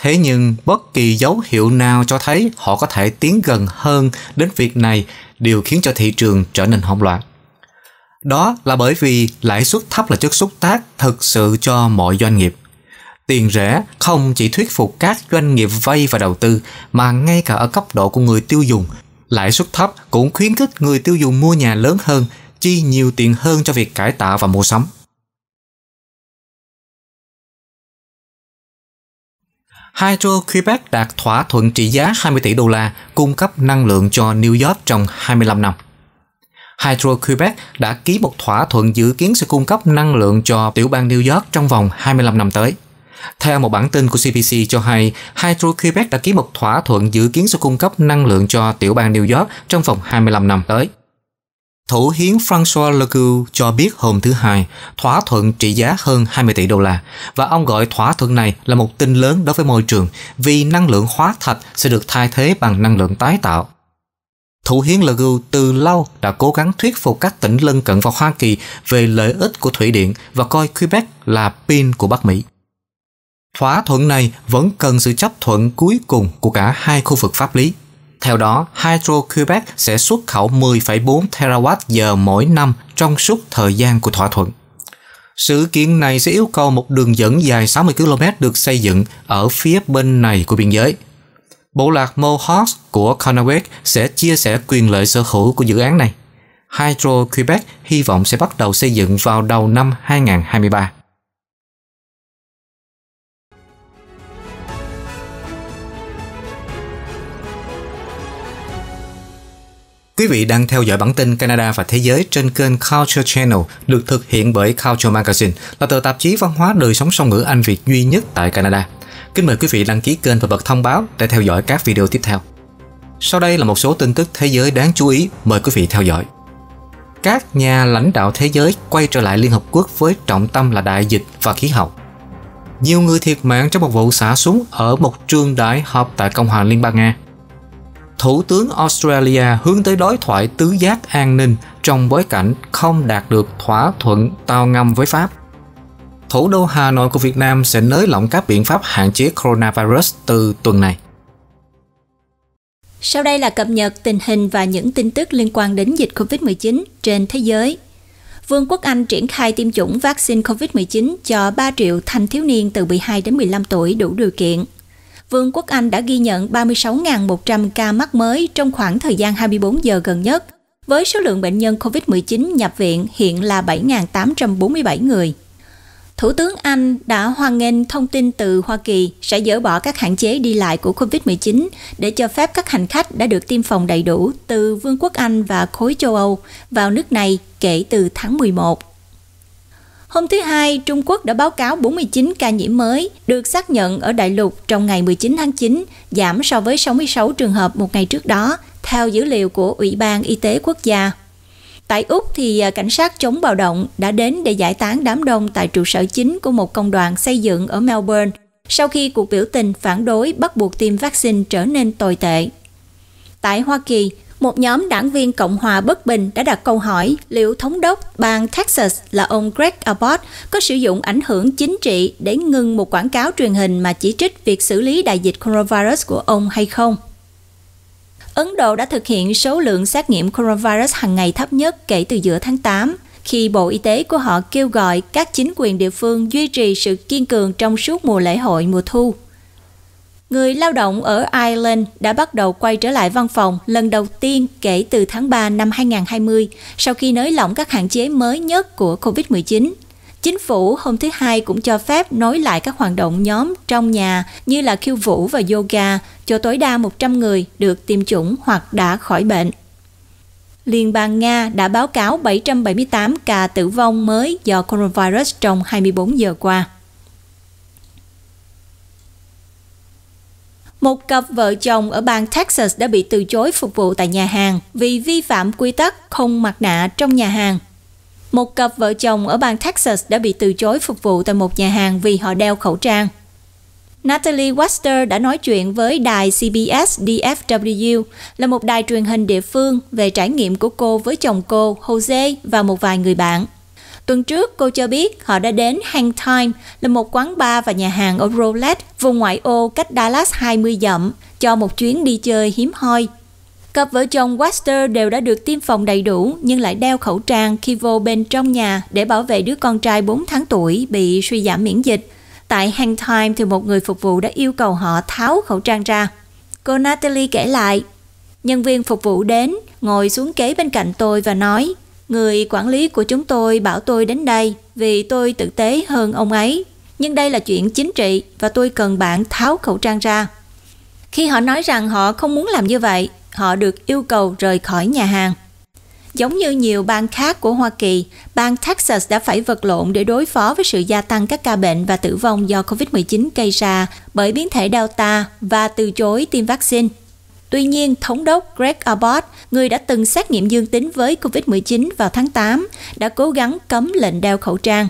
Thế nhưng bất kỳ dấu hiệu nào cho thấy họ có thể tiến gần hơn đến việc này đều khiến cho thị trường trở nên hỗn loạn. Đó là bởi vì lãi suất thấp là chất xúc tác thực sự cho mọi doanh nghiệp. Tiền rẻ không chỉ thuyết phục các doanh nghiệp vay và đầu tư mà ngay cả ở cấp độ của người tiêu dùng, lãi suất thấp cũng khuyến khích người tiêu dùng mua nhà lớn hơn, chi nhiều tiền hơn cho việc cải tạo và mua sắm. Hydro Quebec đạt thỏa thuận trị giá 20 tỷ đô la cung cấp năng lượng cho New York trong 25 năm. Hydro Quebec đã ký một thỏa thuận dự kiến sẽ cung cấp năng lượng cho tiểu bang New York trong vòng 25 năm tới. Theo một bản tin của CBC cho hay, Hydro-Quebec đã ký một thỏa thuận dự kiến sẽ cung cấp năng lượng cho tiểu bang New York trong vòng 25 năm tới. Thủ hiến François Legault cho biết hôm thứ Hai, thỏa thuận trị giá hơn 20 tỷ đô la và ông gọi thỏa thuận này là một tin lớn đối với môi trường vì năng lượng hóa thạch sẽ được thay thế bằng năng lượng tái tạo. Thủ hiến Legault từ lâu đã cố gắng thuyết phục các tỉnh lân cận vào Hoa Kỳ về lợi ích của thủy điện và coi Quebec là pin của Bắc Mỹ. Thỏa thuận này vẫn cần sự chấp thuận cuối cùng của cả hai khu vực pháp lý. Theo đó, Hydro-Quebec sẽ xuất khẩu 10,4 terawatt giờ mỗi năm trong suốt thời gian của thỏa thuận. Sự kiện này sẽ yêu cầu một đường dẫn dài 60 km được xây dựng ở phía bên này của biên giới. Bộ lạc Mohawks của Conaway sẽ chia sẻ quyền lợi sở hữu của dự án này. Hydro Quebec hy vọng sẽ bắt đầu xây dựng vào đầu năm 2023. Quý vị đang theo dõi bản tin Canada và Thế giới trên kênh Culture Channel được thực hiện bởi Culture Magazine là tờ tạp chí văn hóa đời sống song ngữ Anh Việt duy nhất tại Canada. Kính mời quý vị đăng ký kênh và bật thông báo để theo dõi các video tiếp theo. Sau đây là một số tin tức thế giới đáng chú ý, mời quý vị theo dõi. Các nhà lãnh đạo thế giới quay trở lại Liên Hợp Quốc với trọng tâm là đại dịch và khí hậu. Nhiều người thiệt mạng trong một vụ xả súng ở một trường đại học tại Cộng hòa Liên bang Nga. Thủ tướng Australia hướng tới đối thoại tứ giác an ninh trong bối cảnh không đạt được thỏa thuận tàu ngầm với Pháp. Thủ đô Hà Nội của Việt Nam sẽ nới lỏng các biện pháp hạn chế coronavirus từ tuần này. Sau đây là cập nhật tình hình và những tin tức liên quan đến dịch COVID-19 trên thế giới. Vương quốc Anh triển khai tiêm chủng vaccine COVID-19 cho 3 triệu thanh thiếu niên từ 12 đến 15 tuổi đủ điều kiện. Vương quốc Anh đã ghi nhận 36.100 ca mắc mới trong khoảng thời gian 24 giờ gần nhất, với số lượng bệnh nhân COVID-19 nhập viện hiện là 7.847 người. Thủ tướng Anh đã hoan nghênh thông tin từ Hoa Kỳ sẽ dỡ bỏ các hạn chế đi lại của COVID-19 để cho phép các hành khách đã được tiêm phòng đầy đủ từ Vương quốc Anh và khối châu Âu vào nước này kể từ tháng 11. Hôm thứ Hai, Trung Quốc đã báo cáo 49 ca nhiễm mới được xác nhận ở đại lục trong ngày 19 tháng 9, giảm so với 66 trường hợp một ngày trước đó, theo dữ liệu của Ủy ban Y tế Quốc gia. Tại Úc thì à, cảnh sát chống bạo động đã đến để giải tán đám đông tại trụ sở chính của một công đoàn xây dựng ở Melbourne sau khi cuộc biểu tình phản đối bắt buộc tiêm vaccine trở nên tồi tệ. Tại Hoa Kỳ, một nhóm đảng viên Cộng hòa bất bình đã đặt câu hỏi liệu thống đốc bang Texas là ông Greg Abbott có sử dụng ảnh hưởng chính trị để ngừng một quảng cáo truyền hình mà chỉ trích việc xử lý đại dịch coronavirus của ông hay không. Ấn Độ đã thực hiện số lượng xét nghiệm coronavirus hàng ngày thấp nhất kể từ giữa tháng 8, khi Bộ Y tế của họ kêu gọi các chính quyền địa phương duy trì sự kiên cường trong suốt mùa lễ hội mùa thu người lao động ở Ireland đã bắt đầu quay trở lại văn phòng lần đầu tiên kể từ tháng 3 năm 2020 sau khi nới lỏng các hạn chế mới nhất của COVID-19. Chính phủ hôm thứ Hai cũng cho phép nối lại các hoạt động nhóm trong nhà như là khiêu vũ và yoga cho tối đa 100 người được tiêm chủng hoặc đã khỏi bệnh. Liên bang Nga đã báo cáo 778 ca tử vong mới do coronavirus trong 24 giờ qua. Một cặp vợ chồng ở bang Texas đã bị từ chối phục vụ tại nhà hàng vì vi phạm quy tắc không mặc nạ trong nhà hàng. Một cặp vợ chồng ở bang Texas đã bị từ chối phục vụ tại một nhà hàng vì họ đeo khẩu trang. Natalie Wester đã nói chuyện với đài CBS DFW, là một đài truyền hình địa phương về trải nghiệm của cô với chồng cô, Jose và một vài người bạn. Tuần trước, cô cho biết họ đã đến Hang Time là một quán bar và nhà hàng ở Rowlett, vùng ngoại ô cách Dallas 20 dặm, cho một chuyến đi chơi hiếm hoi. Cặp vợ chồng Wester đều đã được tiêm phòng đầy đủ nhưng lại đeo khẩu trang khi vô bên trong nhà để bảo vệ đứa con trai 4 tháng tuổi bị suy giảm miễn dịch. Tại Hang Time thì một người phục vụ đã yêu cầu họ tháo khẩu trang ra. Cô Natalie kể lại, nhân viên phục vụ đến, ngồi xuống kế bên cạnh tôi và nói Người quản lý của chúng tôi bảo tôi đến đây vì tôi tử tế hơn ông ấy. Nhưng đây là chuyện chính trị và tôi cần bạn tháo khẩu trang ra. Khi họ nói rằng họ không muốn làm như vậy, họ được yêu cầu rời khỏi nhà hàng. Giống như nhiều bang khác của Hoa Kỳ, bang Texas đã phải vật lộn để đối phó với sự gia tăng các ca bệnh và tử vong do COVID-19 gây ra bởi biến thể Delta và từ chối tiêm vaccine. Tuy nhiên, thống đốc Greg Abbott, người đã từng xét nghiệm dương tính với COVID-19 vào tháng 8, đã cố gắng cấm lệnh đeo khẩu trang.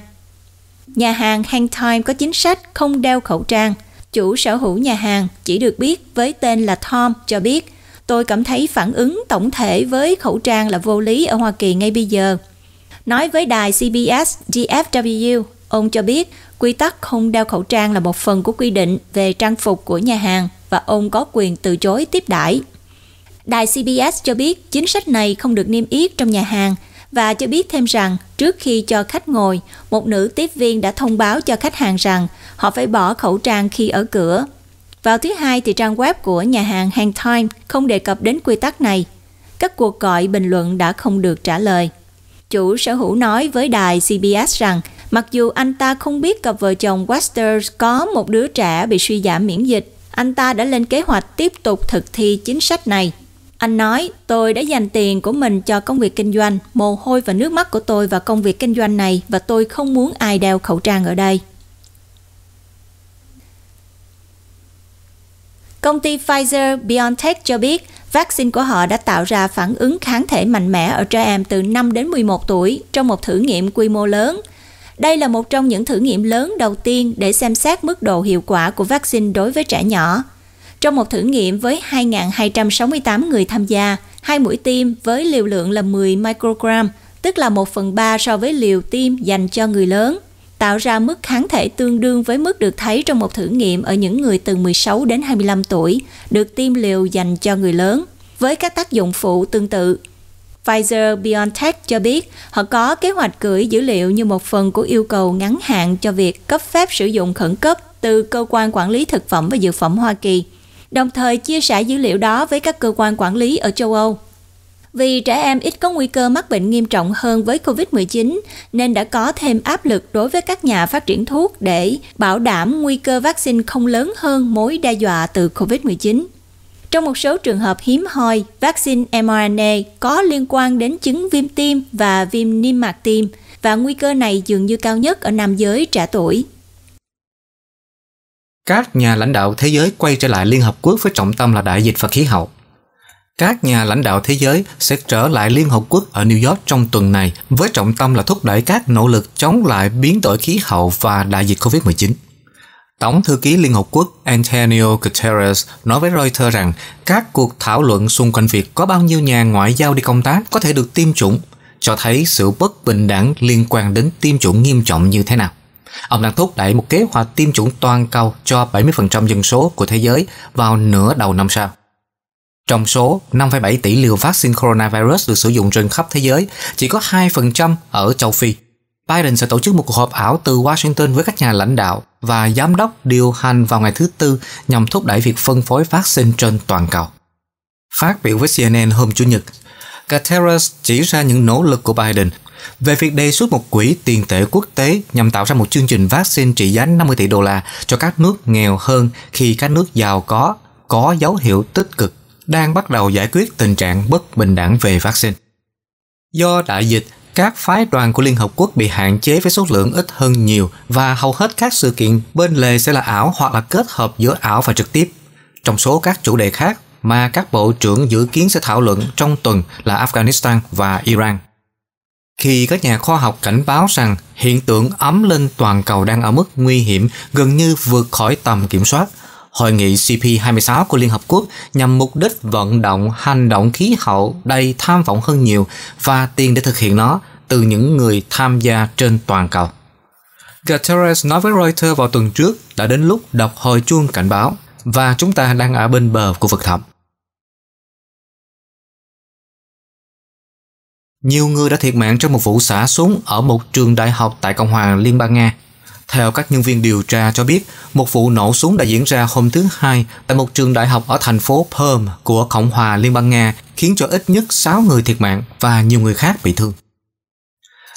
Nhà hàng Hang Time có chính sách không đeo khẩu trang. Chủ sở hữu nhà hàng chỉ được biết với tên là Tom cho biết, tôi cảm thấy phản ứng tổng thể với khẩu trang là vô lý ở Hoa Kỳ ngay bây giờ. Nói với đài CBS DFW, ông cho biết quy tắc không đeo khẩu trang là một phần của quy định về trang phục của nhà hàng và ông có quyền từ chối tiếp đãi. Đài CBS cho biết chính sách này không được niêm yết trong nhà hàng và cho biết thêm rằng trước khi cho khách ngồi, một nữ tiếp viên đã thông báo cho khách hàng rằng họ phải bỏ khẩu trang khi ở cửa. Vào thứ hai thì trang web của nhà hàng Hang Time không đề cập đến quy tắc này. Các cuộc gọi bình luận đã không được trả lời. Chủ sở hữu nói với đài CBS rằng mặc dù anh ta không biết cặp vợ chồng Westers có một đứa trẻ bị suy giảm miễn dịch anh ta đã lên kế hoạch tiếp tục thực thi chính sách này. Anh nói, tôi đã dành tiền của mình cho công việc kinh doanh, mồ hôi và nước mắt của tôi vào công việc kinh doanh này và tôi không muốn ai đeo khẩu trang ở đây. Công ty Pfizer-BioNTech cho biết vaccine của họ đã tạo ra phản ứng kháng thể mạnh mẽ ở trẻ em từ 5 đến 11 tuổi trong một thử nghiệm quy mô lớn – đây là một trong những thử nghiệm lớn đầu tiên để xem xét mức độ hiệu quả của vaccine đối với trẻ nhỏ. Trong một thử nghiệm với 2.268 người tham gia, hai mũi tiêm với liều lượng là 10 microgram, tức là 1 phần 3 so với liều tiêm dành cho người lớn, tạo ra mức kháng thể tương đương với mức được thấy trong một thử nghiệm ở những người từ 16 đến 25 tuổi, được tiêm liều dành cho người lớn, với các tác dụng phụ tương tự Pfizer BioNTech cho biết họ có kế hoạch gửi dữ liệu như một phần của yêu cầu ngắn hạn cho việc cấp phép sử dụng khẩn cấp từ Cơ quan Quản lý Thực phẩm và Dược phẩm Hoa Kỳ, đồng thời chia sẻ dữ liệu đó với các cơ quan quản lý ở châu Âu. Vì trẻ em ít có nguy cơ mắc bệnh nghiêm trọng hơn với COVID-19, nên đã có thêm áp lực đối với các nhà phát triển thuốc để bảo đảm nguy cơ vaccine không lớn hơn mối đe dọa từ COVID-19. Trong một số trường hợp hiếm hoi, vaccine mRNA có liên quan đến chứng viêm tim và viêm niêm mạc tim và nguy cơ này dường như cao nhất ở nam giới trẻ tuổi. Các nhà lãnh đạo thế giới quay trở lại Liên Hợp Quốc với trọng tâm là đại dịch và khí hậu. Các nhà lãnh đạo thế giới sẽ trở lại Liên Hợp Quốc ở New York trong tuần này với trọng tâm là thúc đẩy các nỗ lực chống lại biến đổi khí hậu và đại dịch COVID-19. Tổng thư ký Liên Hợp Quốc Antonio Guterres nói với Reuters rằng các cuộc thảo luận xung quanh việc có bao nhiêu nhà ngoại giao đi công tác có thể được tiêm chủng cho thấy sự bất bình đẳng liên quan đến tiêm chủng nghiêm trọng như thế nào. Ông đang thúc đẩy một kế hoạch tiêm chủng toàn cầu cho 70% dân số của thế giới vào nửa đầu năm sau. Trong số 5,7 tỷ liều vaccine coronavirus được sử dụng trên khắp thế giới, chỉ có 2% ở châu Phi Biden sẽ tổ chức một cuộc họp ảo từ Washington với các nhà lãnh đạo và giám đốc điều hành vào ngày thứ Tư nhằm thúc đẩy việc phân phối vaccine trên toàn cầu. Phát biểu với CNN hôm Chủ nhật, Guterres chỉ ra những nỗ lực của Biden về việc đề xuất một quỹ tiền tệ quốc tế nhằm tạo ra một chương trình vaccine trị giá 50 tỷ đô la cho các nước nghèo hơn khi các nước giàu có có dấu hiệu tích cực đang bắt đầu giải quyết tình trạng bất bình đẳng về vaccine. Do đại dịch các phái đoàn của Liên Hợp Quốc bị hạn chế với số lượng ít hơn nhiều và hầu hết các sự kiện bên lề sẽ là ảo hoặc là kết hợp giữa ảo và trực tiếp. Trong số các chủ đề khác mà các bộ trưởng dự kiến sẽ thảo luận trong tuần là Afghanistan và Iran. Khi các nhà khoa học cảnh báo rằng hiện tượng ấm lên toàn cầu đang ở mức nguy hiểm gần như vượt khỏi tầm kiểm soát – Hội nghị CP26 của Liên Hợp Quốc nhằm mục đích vận động hành động khí hậu đầy tham vọng hơn nhiều và tiền để thực hiện nó từ những người tham gia trên toàn cầu. Guterres nói với Reuters vào tuần trước đã đến lúc đọc hồi chuông cảnh báo và chúng ta đang ở bên bờ của vực thẳm. Nhiều người đã thiệt mạng trong một vụ xả súng ở một trường đại học tại Cộng hòa Liên bang Nga theo các nhân viên điều tra cho biết, một vụ nổ súng đã diễn ra hôm thứ Hai tại một trường đại học ở thành phố Perm của Cộng hòa Liên bang Nga, khiến cho ít nhất 6 người thiệt mạng và nhiều người khác bị thương.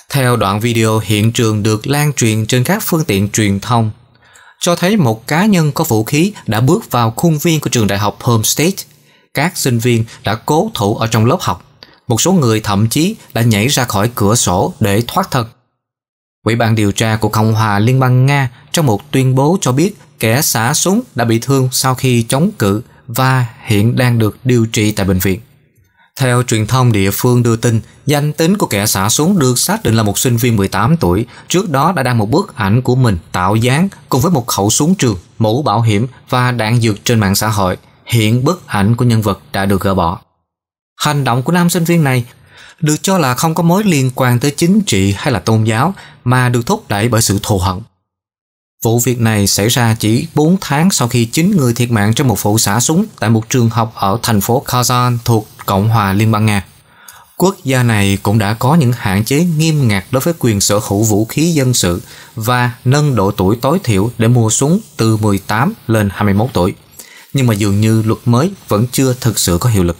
Theo đoạn video hiện trường được lan truyền trên các phương tiện truyền thông, cho thấy một cá nhân có vũ khí đã bước vào khuôn viên của trường đại học Perm State. Các sinh viên đã cố thủ ở trong lớp học. Một số người thậm chí đã nhảy ra khỏi cửa sổ để thoát thân. Ủy ban điều tra của Cộng hòa Liên bang Nga trong một tuyên bố cho biết kẻ xả súng đã bị thương sau khi chống cự và hiện đang được điều trị tại bệnh viện. Theo truyền thông địa phương đưa tin, danh tính của kẻ xả súng được xác định là một sinh viên 18 tuổi, trước đó đã đăng một bức ảnh của mình tạo dáng cùng với một khẩu súng trường, mũ bảo hiểm và đạn dược trên mạng xã hội. Hiện bức ảnh của nhân vật đã được gỡ bỏ. Hành động của nam sinh viên này được cho là không có mối liên quan tới chính trị hay là tôn giáo mà được thúc đẩy bởi sự thù hận. Vụ việc này xảy ra chỉ 4 tháng sau khi 9 người thiệt mạng trong một vụ xả súng tại một trường học ở thành phố Kazan thuộc Cộng hòa Liên bang Nga. Quốc gia này cũng đã có những hạn chế nghiêm ngặt đối với quyền sở hữu vũ khí dân sự và nâng độ tuổi tối thiểu để mua súng từ 18 lên 21 tuổi. Nhưng mà dường như luật mới vẫn chưa thực sự có hiệu lực.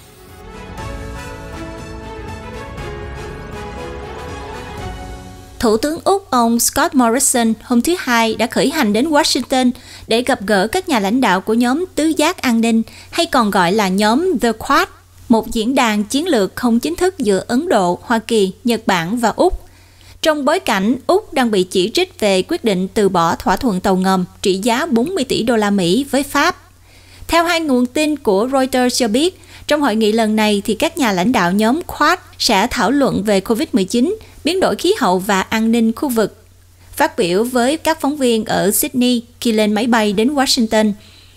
Thủ tướng Úc ông Scott Morrison hôm thứ Hai đã khởi hành đến Washington để gặp gỡ các nhà lãnh đạo của nhóm Tứ giác An ninh hay còn gọi là nhóm The Quad, một diễn đàn chiến lược không chính thức giữa Ấn Độ, Hoa Kỳ, Nhật Bản và Úc. Trong bối cảnh Úc đang bị chỉ trích về quyết định từ bỏ thỏa thuận tàu ngầm trị giá 40 tỷ đô la Mỹ với Pháp. Theo hai nguồn tin của Reuters cho biết, trong hội nghị lần này thì các nhà lãnh đạo nhóm Quad sẽ thảo luận về COVID-19, biến đổi khí hậu và an ninh khu vực. Phát biểu với các phóng viên ở Sydney khi lên máy bay đến Washington,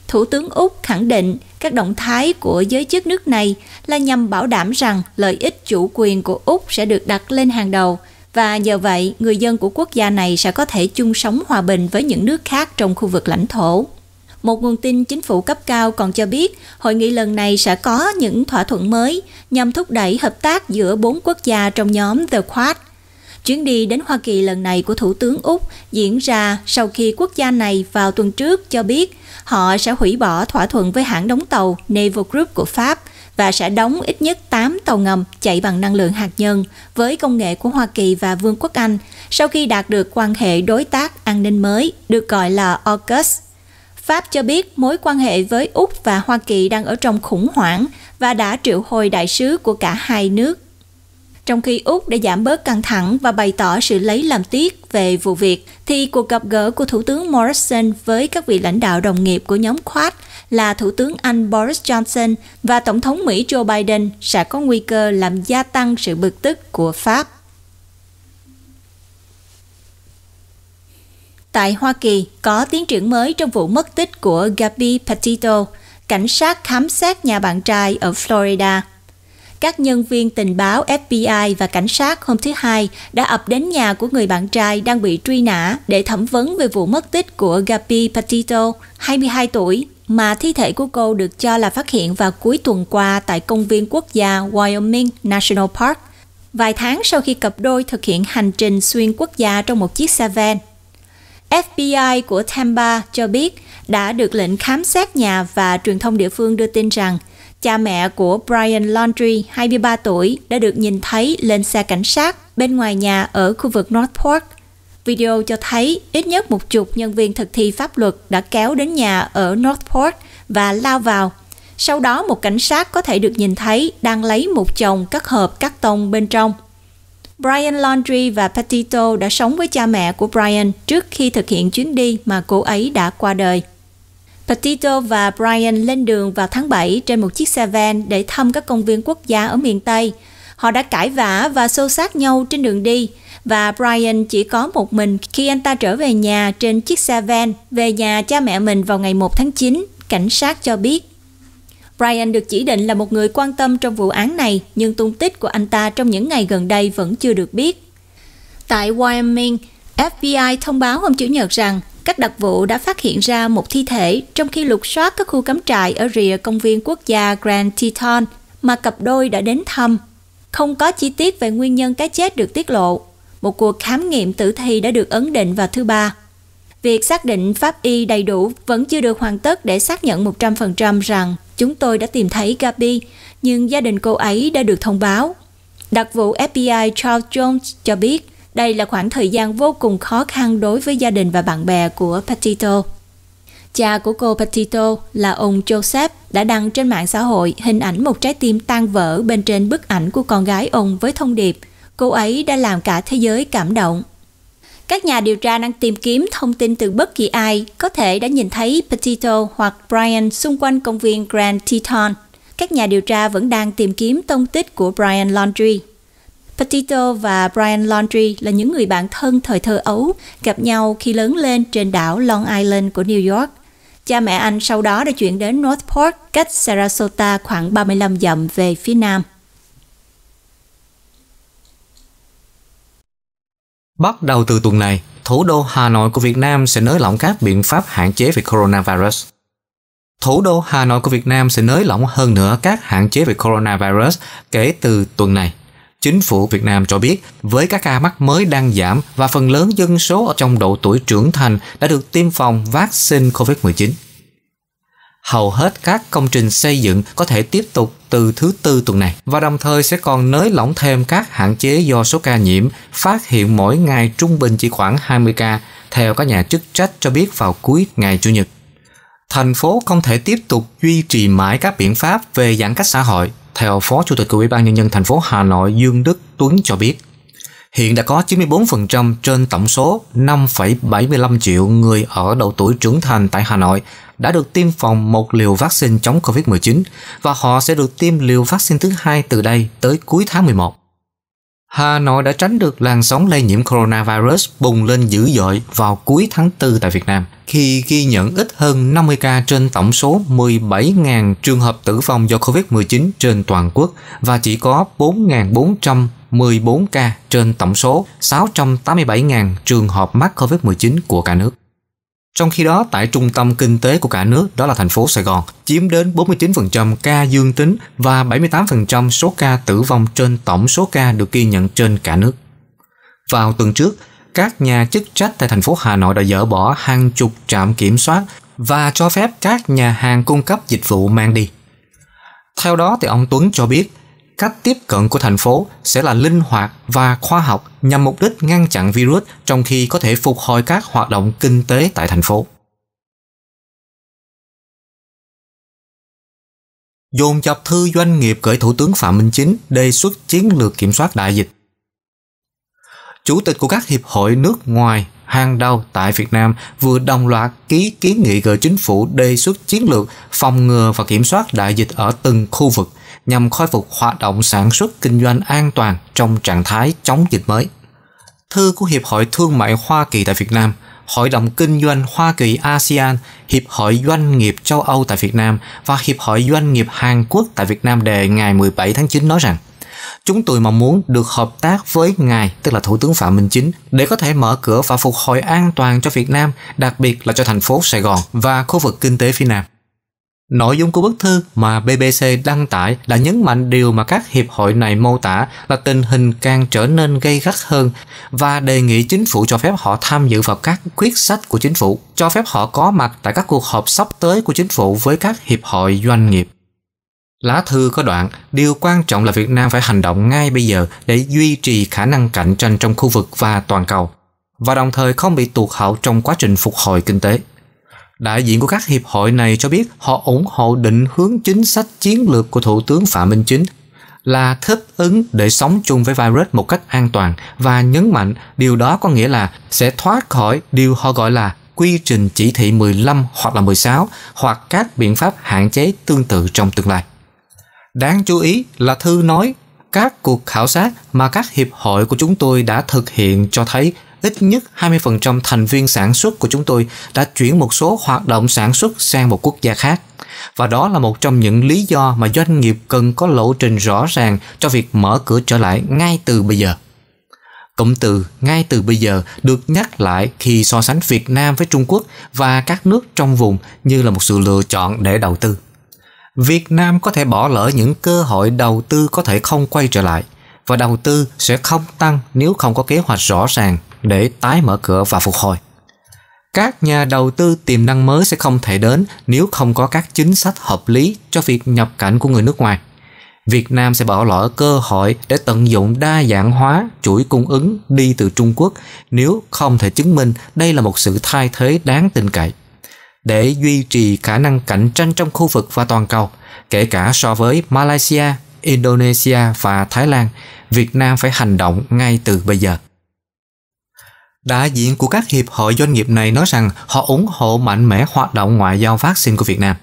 Thủ tướng Úc khẳng định các động thái của giới chức nước này là nhằm bảo đảm rằng lợi ích chủ quyền của Úc sẽ được đặt lên hàng đầu và nhờ vậy người dân của quốc gia này sẽ có thể chung sống hòa bình với những nước khác trong khu vực lãnh thổ. Một nguồn tin chính phủ cấp cao còn cho biết hội nghị lần này sẽ có những thỏa thuận mới nhằm thúc đẩy hợp tác giữa bốn quốc gia trong nhóm The Quad. Chuyến đi đến Hoa Kỳ lần này của Thủ tướng Úc diễn ra sau khi quốc gia này vào tuần trước cho biết họ sẽ hủy bỏ thỏa thuận với hãng đóng tàu Naval Group của Pháp và sẽ đóng ít nhất 8 tàu ngầm chạy bằng năng lượng hạt nhân với công nghệ của Hoa Kỳ và Vương quốc Anh sau khi đạt được quan hệ đối tác an ninh mới được gọi là AUKUS. Pháp cho biết mối quan hệ với Úc và Hoa Kỳ đang ở trong khủng hoảng và đã triệu hồi đại sứ của cả hai nước. Trong khi Úc đã giảm bớt căng thẳng và bày tỏ sự lấy làm tiếc về vụ việc, thì cuộc gặp gỡ của Thủ tướng Morrison với các vị lãnh đạo đồng nghiệp của nhóm Quad là Thủ tướng Anh Boris Johnson và Tổng thống Mỹ Joe Biden sẽ có nguy cơ làm gia tăng sự bực tức của Pháp. Tại Hoa Kỳ, có tiến triển mới trong vụ mất tích của Gabby Petito, cảnh sát khám xét nhà bạn trai ở Florida. Các nhân viên tình báo FBI và cảnh sát hôm thứ Hai đã ập đến nhà của người bạn trai đang bị truy nã để thẩm vấn về vụ mất tích của Gabby Petito, 22 tuổi, mà thi thể của cô được cho là phát hiện vào cuối tuần qua tại công viên quốc gia Wyoming National Park. Vài tháng sau khi cặp đôi thực hiện hành trình xuyên quốc gia trong một chiếc xe van, FBI của Tampa cho biết đã được lệnh khám xét nhà và truyền thông địa phương đưa tin rằng cha mẹ của Brian Laundry, 23 tuổi, đã được nhìn thấy lên xe cảnh sát bên ngoài nhà ở khu vực Northport. Video cho thấy ít nhất một chục nhân viên thực thi pháp luật đã kéo đến nhà ở Northport và lao vào. Sau đó một cảnh sát có thể được nhìn thấy đang lấy một chồng các hộp cắt tông bên trong – Brian Laundrie và Petito đã sống với cha mẹ của Brian trước khi thực hiện chuyến đi mà cô ấy đã qua đời. Petito và Brian lên đường vào tháng 7 trên một chiếc xe van để thăm các công viên quốc gia ở miền Tây. Họ đã cãi vã và xô xát nhau trên đường đi và Brian chỉ có một mình khi anh ta trở về nhà trên chiếc xe van về nhà cha mẹ mình vào ngày 1 tháng 9, cảnh sát cho biết Brian được chỉ định là một người quan tâm trong vụ án này, nhưng tung tích của anh ta trong những ngày gần đây vẫn chưa được biết. Tại Wyoming, FBI thông báo hôm Chủ nhật rằng các đặc vụ đã phát hiện ra một thi thể trong khi lục soát các khu cắm trại ở rìa công viên quốc gia Grand Teton mà cặp đôi đã đến thăm. Không có chi tiết về nguyên nhân cái chết được tiết lộ. Một cuộc khám nghiệm tử thi đã được ấn định vào thứ ba. Việc xác định pháp y đầy đủ vẫn chưa được hoàn tất để xác nhận 100% rằng chúng tôi đã tìm thấy Gabi, nhưng gia đình cô ấy đã được thông báo. Đặc vụ FBI Charles Jones cho biết đây là khoảng thời gian vô cùng khó khăn đối với gia đình và bạn bè của Petito. Cha của cô Petito là ông Joseph đã đăng trên mạng xã hội hình ảnh một trái tim tan vỡ bên trên bức ảnh của con gái ông với thông điệp cô ấy đã làm cả thế giới cảm động. Các nhà điều tra đang tìm kiếm thông tin từ bất kỳ ai có thể đã nhìn thấy Petito hoặc Brian xung quanh công viên Grand Teton. Các nhà điều tra vẫn đang tìm kiếm tông tích của Brian Laundry. Petito và Brian Laundry là những người bạn thân thời thơ ấu, gặp nhau khi lớn lên trên đảo Long Island của New York. Cha mẹ anh sau đó đã chuyển đến Northport, cách Sarasota khoảng 35 dặm về phía nam. Bắt đầu từ tuần này, thủ đô Hà Nội của Việt Nam sẽ nới lỏng các biện pháp hạn chế về coronavirus. Thủ đô Hà Nội của Việt Nam sẽ nới lỏng hơn nữa các hạn chế về coronavirus kể từ tuần này. Chính phủ Việt Nam cho biết, với các ca mắc mới đang giảm và phần lớn dân số ở trong độ tuổi trưởng thành đã được tiêm phòng vaccine COVID-19 hầu hết các công trình xây dựng có thể tiếp tục từ thứ tư tuần này và đồng thời sẽ còn nới lỏng thêm các hạn chế do số ca nhiễm phát hiện mỗi ngày trung bình chỉ khoảng 20 ca theo các nhà chức trách cho biết vào cuối ngày Chủ nhật. Thành phố không thể tiếp tục duy trì mãi các biện pháp về giãn cách xã hội, theo Phó Chủ tịch Ủy ban Nhân dân thành phố Hà Nội Dương Đức Tuấn cho biết. Hiện đã có 94% trên tổng số 5,75 triệu người ở độ tuổi trưởng thành tại Hà Nội đã được tiêm phòng một liều vaccine chống COVID-19 và họ sẽ được tiêm liều vaccine thứ hai từ đây tới cuối tháng 11. Hà Nội đã tránh được làn sóng lây nhiễm coronavirus bùng lên dữ dội vào cuối tháng 4 tại Việt Nam, khi ghi nhận ít hơn 50 ca trên tổng số 17.000 trường hợp tử vong do COVID-19 trên toàn quốc và chỉ có 4.414 ca trên tổng số 687.000 trường hợp mắc COVID-19 của cả nước. Trong khi đó, tại trung tâm kinh tế của cả nước, đó là thành phố Sài Gòn, chiếm đến 49% ca dương tính và 78% số ca tử vong trên tổng số ca được ghi nhận trên cả nước. Vào tuần trước, các nhà chức trách tại thành phố Hà Nội đã dỡ bỏ hàng chục trạm kiểm soát và cho phép các nhà hàng cung cấp dịch vụ mang đi. Theo đó thì ông Tuấn cho biết, cách tiếp cận của thành phố sẽ là linh hoạt và khoa học nhằm mục đích ngăn chặn virus trong khi có thể phục hồi các hoạt động kinh tế tại thành phố. Dồn dập thư doanh nghiệp gửi Thủ tướng Phạm Minh Chính đề xuất chiến lược kiểm soát đại dịch. Chủ tịch của các hiệp hội nước ngoài hàng đầu tại Việt Nam vừa đồng loạt ký kiến nghị gửi chính phủ đề xuất chiến lược phòng ngừa và kiểm soát đại dịch ở từng khu vực nhằm khôi phục hoạt động sản xuất kinh doanh an toàn trong trạng thái chống dịch mới. Thư của Hiệp hội Thương mại Hoa Kỳ tại Việt Nam, Hội đồng Kinh doanh Hoa Kỳ ASEAN, Hiệp hội Doanh nghiệp châu Âu tại Việt Nam và Hiệp hội Doanh nghiệp Hàn Quốc tại Việt Nam đề ngày 17 tháng 9 nói rằng Chúng tôi mong muốn được hợp tác với Ngài, tức là Thủ tướng Phạm Minh Chính, để có thể mở cửa và phục hồi an toàn cho Việt Nam, đặc biệt là cho thành phố Sài Gòn và khu vực kinh tế phía Nam. Nội dung của bức thư mà BBC đăng tải đã nhấn mạnh điều mà các hiệp hội này mô tả là tình hình càng trở nên gây gắt hơn và đề nghị chính phủ cho phép họ tham dự vào các quyết sách của chính phủ, cho phép họ có mặt tại các cuộc họp sắp tới của chính phủ với các hiệp hội doanh nghiệp. Lá thư có đoạn, điều quan trọng là Việt Nam phải hành động ngay bây giờ để duy trì khả năng cạnh tranh trong khu vực và toàn cầu, và đồng thời không bị tụt hậu trong quá trình phục hồi kinh tế. Đại diện của các hiệp hội này cho biết họ ủng hộ định hướng chính sách chiến lược của Thủ tướng Phạm Minh Chính là thích ứng để sống chung với virus một cách an toàn và nhấn mạnh điều đó có nghĩa là sẽ thoát khỏi điều họ gọi là quy trình chỉ thị 15 hoặc là 16 hoặc các biện pháp hạn chế tương tự trong tương lai. Đáng chú ý là thư nói các cuộc khảo sát mà các hiệp hội của chúng tôi đã thực hiện cho thấy ít nhất 20% thành viên sản xuất của chúng tôi đã chuyển một số hoạt động sản xuất sang một quốc gia khác. Và đó là một trong những lý do mà doanh nghiệp cần có lộ trình rõ ràng cho việc mở cửa trở lại ngay từ bây giờ. Cụm từ ngay từ bây giờ được nhắc lại khi so sánh Việt Nam với Trung Quốc và các nước trong vùng như là một sự lựa chọn để đầu tư. Việt Nam có thể bỏ lỡ những cơ hội đầu tư có thể không quay trở lại và đầu tư sẽ không tăng nếu không có kế hoạch rõ ràng để tái mở cửa và phục hồi. Các nhà đầu tư tiềm năng mới sẽ không thể đến nếu không có các chính sách hợp lý cho việc nhập cảnh của người nước ngoài. Việt Nam sẽ bỏ lỡ cơ hội để tận dụng đa dạng hóa chuỗi cung ứng đi từ Trung Quốc nếu không thể chứng minh đây là một sự thay thế đáng tin cậy. Để duy trì khả năng cạnh tranh trong khu vực và toàn cầu, kể cả so với Malaysia, Indonesia và Thái Lan, Việt Nam phải hành động ngay từ bây giờ. Đại diện của các hiệp hội doanh nghiệp này nói rằng họ ủng hộ mạnh mẽ hoạt động ngoại giao vaccine của Việt Nam.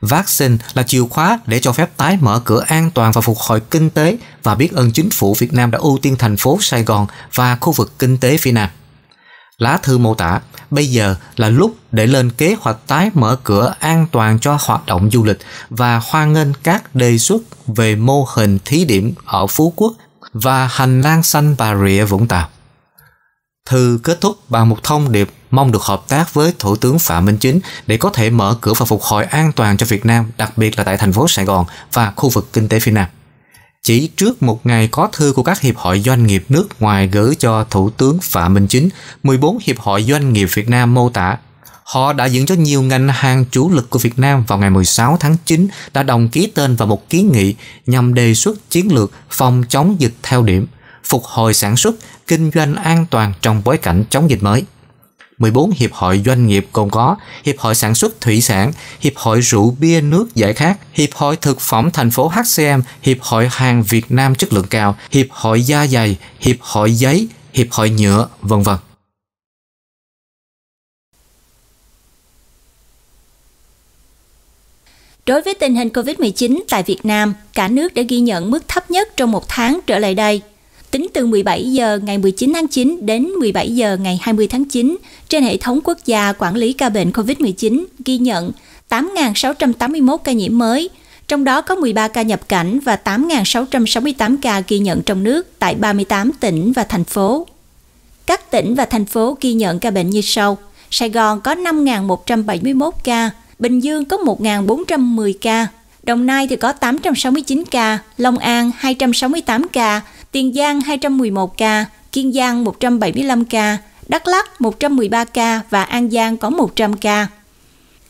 Vaccine là chìa khóa để cho phép tái mở cửa an toàn và phục hồi kinh tế và biết ơn chính phủ Việt Nam đã ưu tiên thành phố Sài Gòn và khu vực kinh tế phía Nam. Lá thư mô tả, bây giờ là lúc để lên kế hoạch tái mở cửa an toàn cho hoạt động du lịch và hoan nghênh các đề xuất về mô hình thí điểm ở Phú Quốc và hành lang xanh Bà Rịa Vũng Tàu. Thư kết thúc bằng một thông điệp mong được hợp tác với Thủ tướng Phạm Minh Chính để có thể mở cửa và phục hồi an toàn cho Việt Nam, đặc biệt là tại thành phố Sài Gòn và khu vực kinh tế phía Nam. Chỉ trước một ngày có thư của các hiệp hội doanh nghiệp nước ngoài gửi cho Thủ tướng Phạm Minh Chính, 14 hiệp hội doanh nghiệp Việt Nam mô tả Họ đã dẫn cho nhiều ngành hàng chủ lực của Việt Nam vào ngày 16 tháng 9 đã đồng ký tên vào một kiến nghị nhằm đề xuất chiến lược phòng chống dịch theo điểm – phục hồi sản xuất, kinh doanh an toàn trong bối cảnh chống dịch mới. 14 hiệp hội doanh nghiệp gồm có Hiệp hội sản xuất thủy sản, Hiệp hội rượu bia nước giải khát, Hiệp hội thực phẩm thành phố HCM, Hiệp hội hàng Việt Nam chất lượng cao, Hiệp hội da dày, Hiệp hội giấy, Hiệp hội nhựa, vân vân. Đối với tình hình COVID-19 tại Việt Nam, cả nước đã ghi nhận mức thấp nhất trong một tháng trở lại đây Tính từ 17 giờ ngày 19 tháng 9 đến 17 giờ ngày 20 tháng 9, trên hệ thống quốc gia quản lý ca bệnh COVID-19 ghi nhận 8.681 ca nhiễm mới, trong đó có 13 ca nhập cảnh và 8.668 ca ghi nhận trong nước tại 38 tỉnh và thành phố. Các tỉnh và thành phố ghi nhận ca bệnh như sau. Sài Gòn có 5.171 ca, Bình Dương có 1.410 ca, Đồng Nai thì có 869 ca, Long An 268 ca, Tiền Giang 211 ca, Kiên Giang 175 ca, Đắk Lắk 113 ca và An Giang có 100 ca.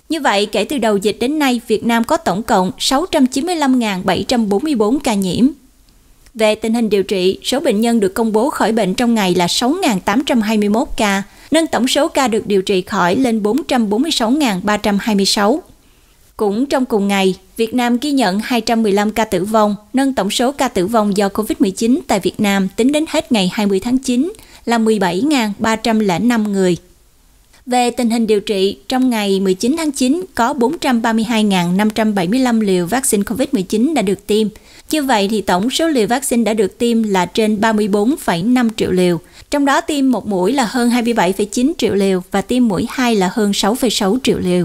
Như vậy, kể từ đầu dịch đến nay, Việt Nam có tổng cộng 695.744 ca nhiễm. Về tình hình điều trị, số bệnh nhân được công bố khỏi bệnh trong ngày là 6.821 ca, nâng tổng số ca được điều trị khỏi lên 446.326. Cũng trong cùng ngày, Việt Nam ghi nhận 215 ca tử vong, nâng tổng số ca tử vong do COVID-19 tại Việt Nam tính đến hết ngày 20 tháng 9 là 17.305 người. Về tình hình điều trị, trong ngày 19 tháng 9 có 432.575 liều vaccine COVID-19 đã được tiêm. Như vậy thì tổng số liều vaccine đã được tiêm là trên 34,5 triệu liều, trong đó tiêm một mũi là hơn 27,9 triệu liều và tiêm mũi 2 là hơn 6,6 triệu liều.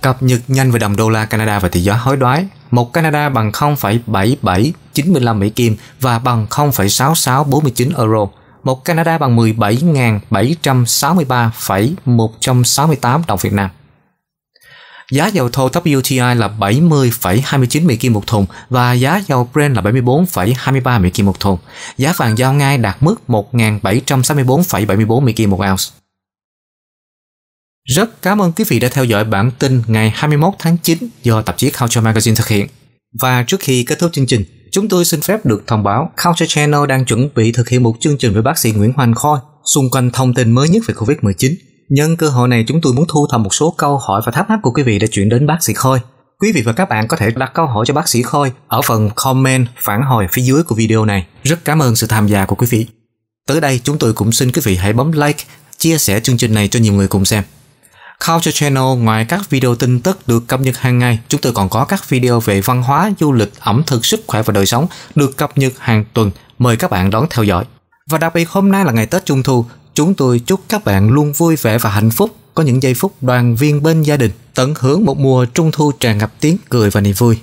Cập nhật nhanh về đồng đô la Canada và tỷ giá hối đoái. Một Canada bằng 0,7795 Mỹ Kim và bằng 0,6649 euro. Một Canada bằng 17.763,168 đồng Việt Nam. Giá dầu thô WTI là 70,29 Mỹ Kim một thùng và giá dầu Brent là 74,23 Mỹ Kim một thùng. Giá vàng giao ngay đạt mức 1.764,74 Mỹ Kim một ounce. Rất cảm ơn quý vị đã theo dõi bản tin ngày 21 tháng 9 do tạp chí Culture Magazine thực hiện. Và trước khi kết thúc chương trình, chúng tôi xin phép được thông báo Culture Channel đang chuẩn bị thực hiện một chương trình với bác sĩ Nguyễn Hoàng Khôi xung quanh thông tin mới nhất về Covid-19. Nhân cơ hội này chúng tôi muốn thu thập một số câu hỏi và thắc mắc của quý vị để chuyển đến bác sĩ Khôi. Quý vị và các bạn có thể đặt câu hỏi cho bác sĩ Khôi ở phần comment phản hồi phía dưới của video này. Rất cảm ơn sự tham gia của quý vị. Tới đây chúng tôi cũng xin quý vị hãy bấm like, chia sẻ chương trình này cho nhiều người cùng xem. Culture Channel ngoài các video tin tức được cập nhật hàng ngày, chúng tôi còn có các video về văn hóa, du lịch, ẩm thực, sức khỏe và đời sống được cập nhật hàng tuần. Mời các bạn đón theo dõi. Và đặc biệt hôm nay là ngày Tết Trung Thu, chúng tôi chúc các bạn luôn vui vẻ và hạnh phúc, có những giây phút đoàn viên bên gia đình, tận hưởng một mùa Trung Thu tràn ngập tiếng cười và niềm vui.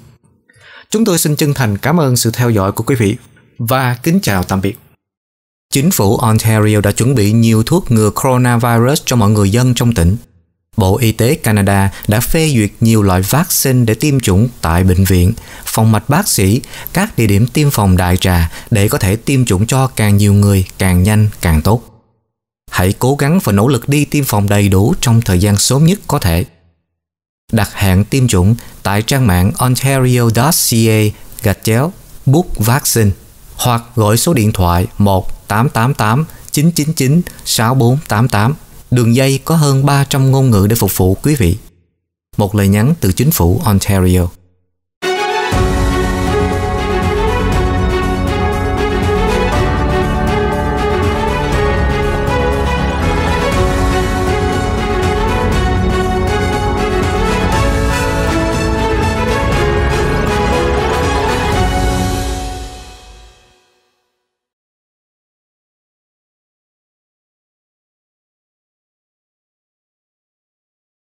Chúng tôi xin chân thành cảm ơn sự theo dõi của quý vị và kính chào tạm biệt. Chính phủ Ontario đã chuẩn bị nhiều thuốc ngừa coronavirus cho mọi người dân trong tỉnh. Bộ Y tế Canada đã phê duyệt nhiều loại vaccine để tiêm chủng tại bệnh viện, phòng mạch bác sĩ, các địa điểm tiêm phòng đại trà để có thể tiêm chủng cho càng nhiều người, càng nhanh, càng tốt. Hãy cố gắng và nỗ lực đi tiêm phòng đầy đủ trong thời gian sớm nhất có thể. Đặt hẹn tiêm chủng tại trang mạng ontario.ca gạch chéo book vaccine hoặc gọi số điện thoại 1 888 999 6488 Đường dây có hơn 300 ngôn ngữ để phục vụ quý vị. Một lời nhắn từ chính phủ Ontario.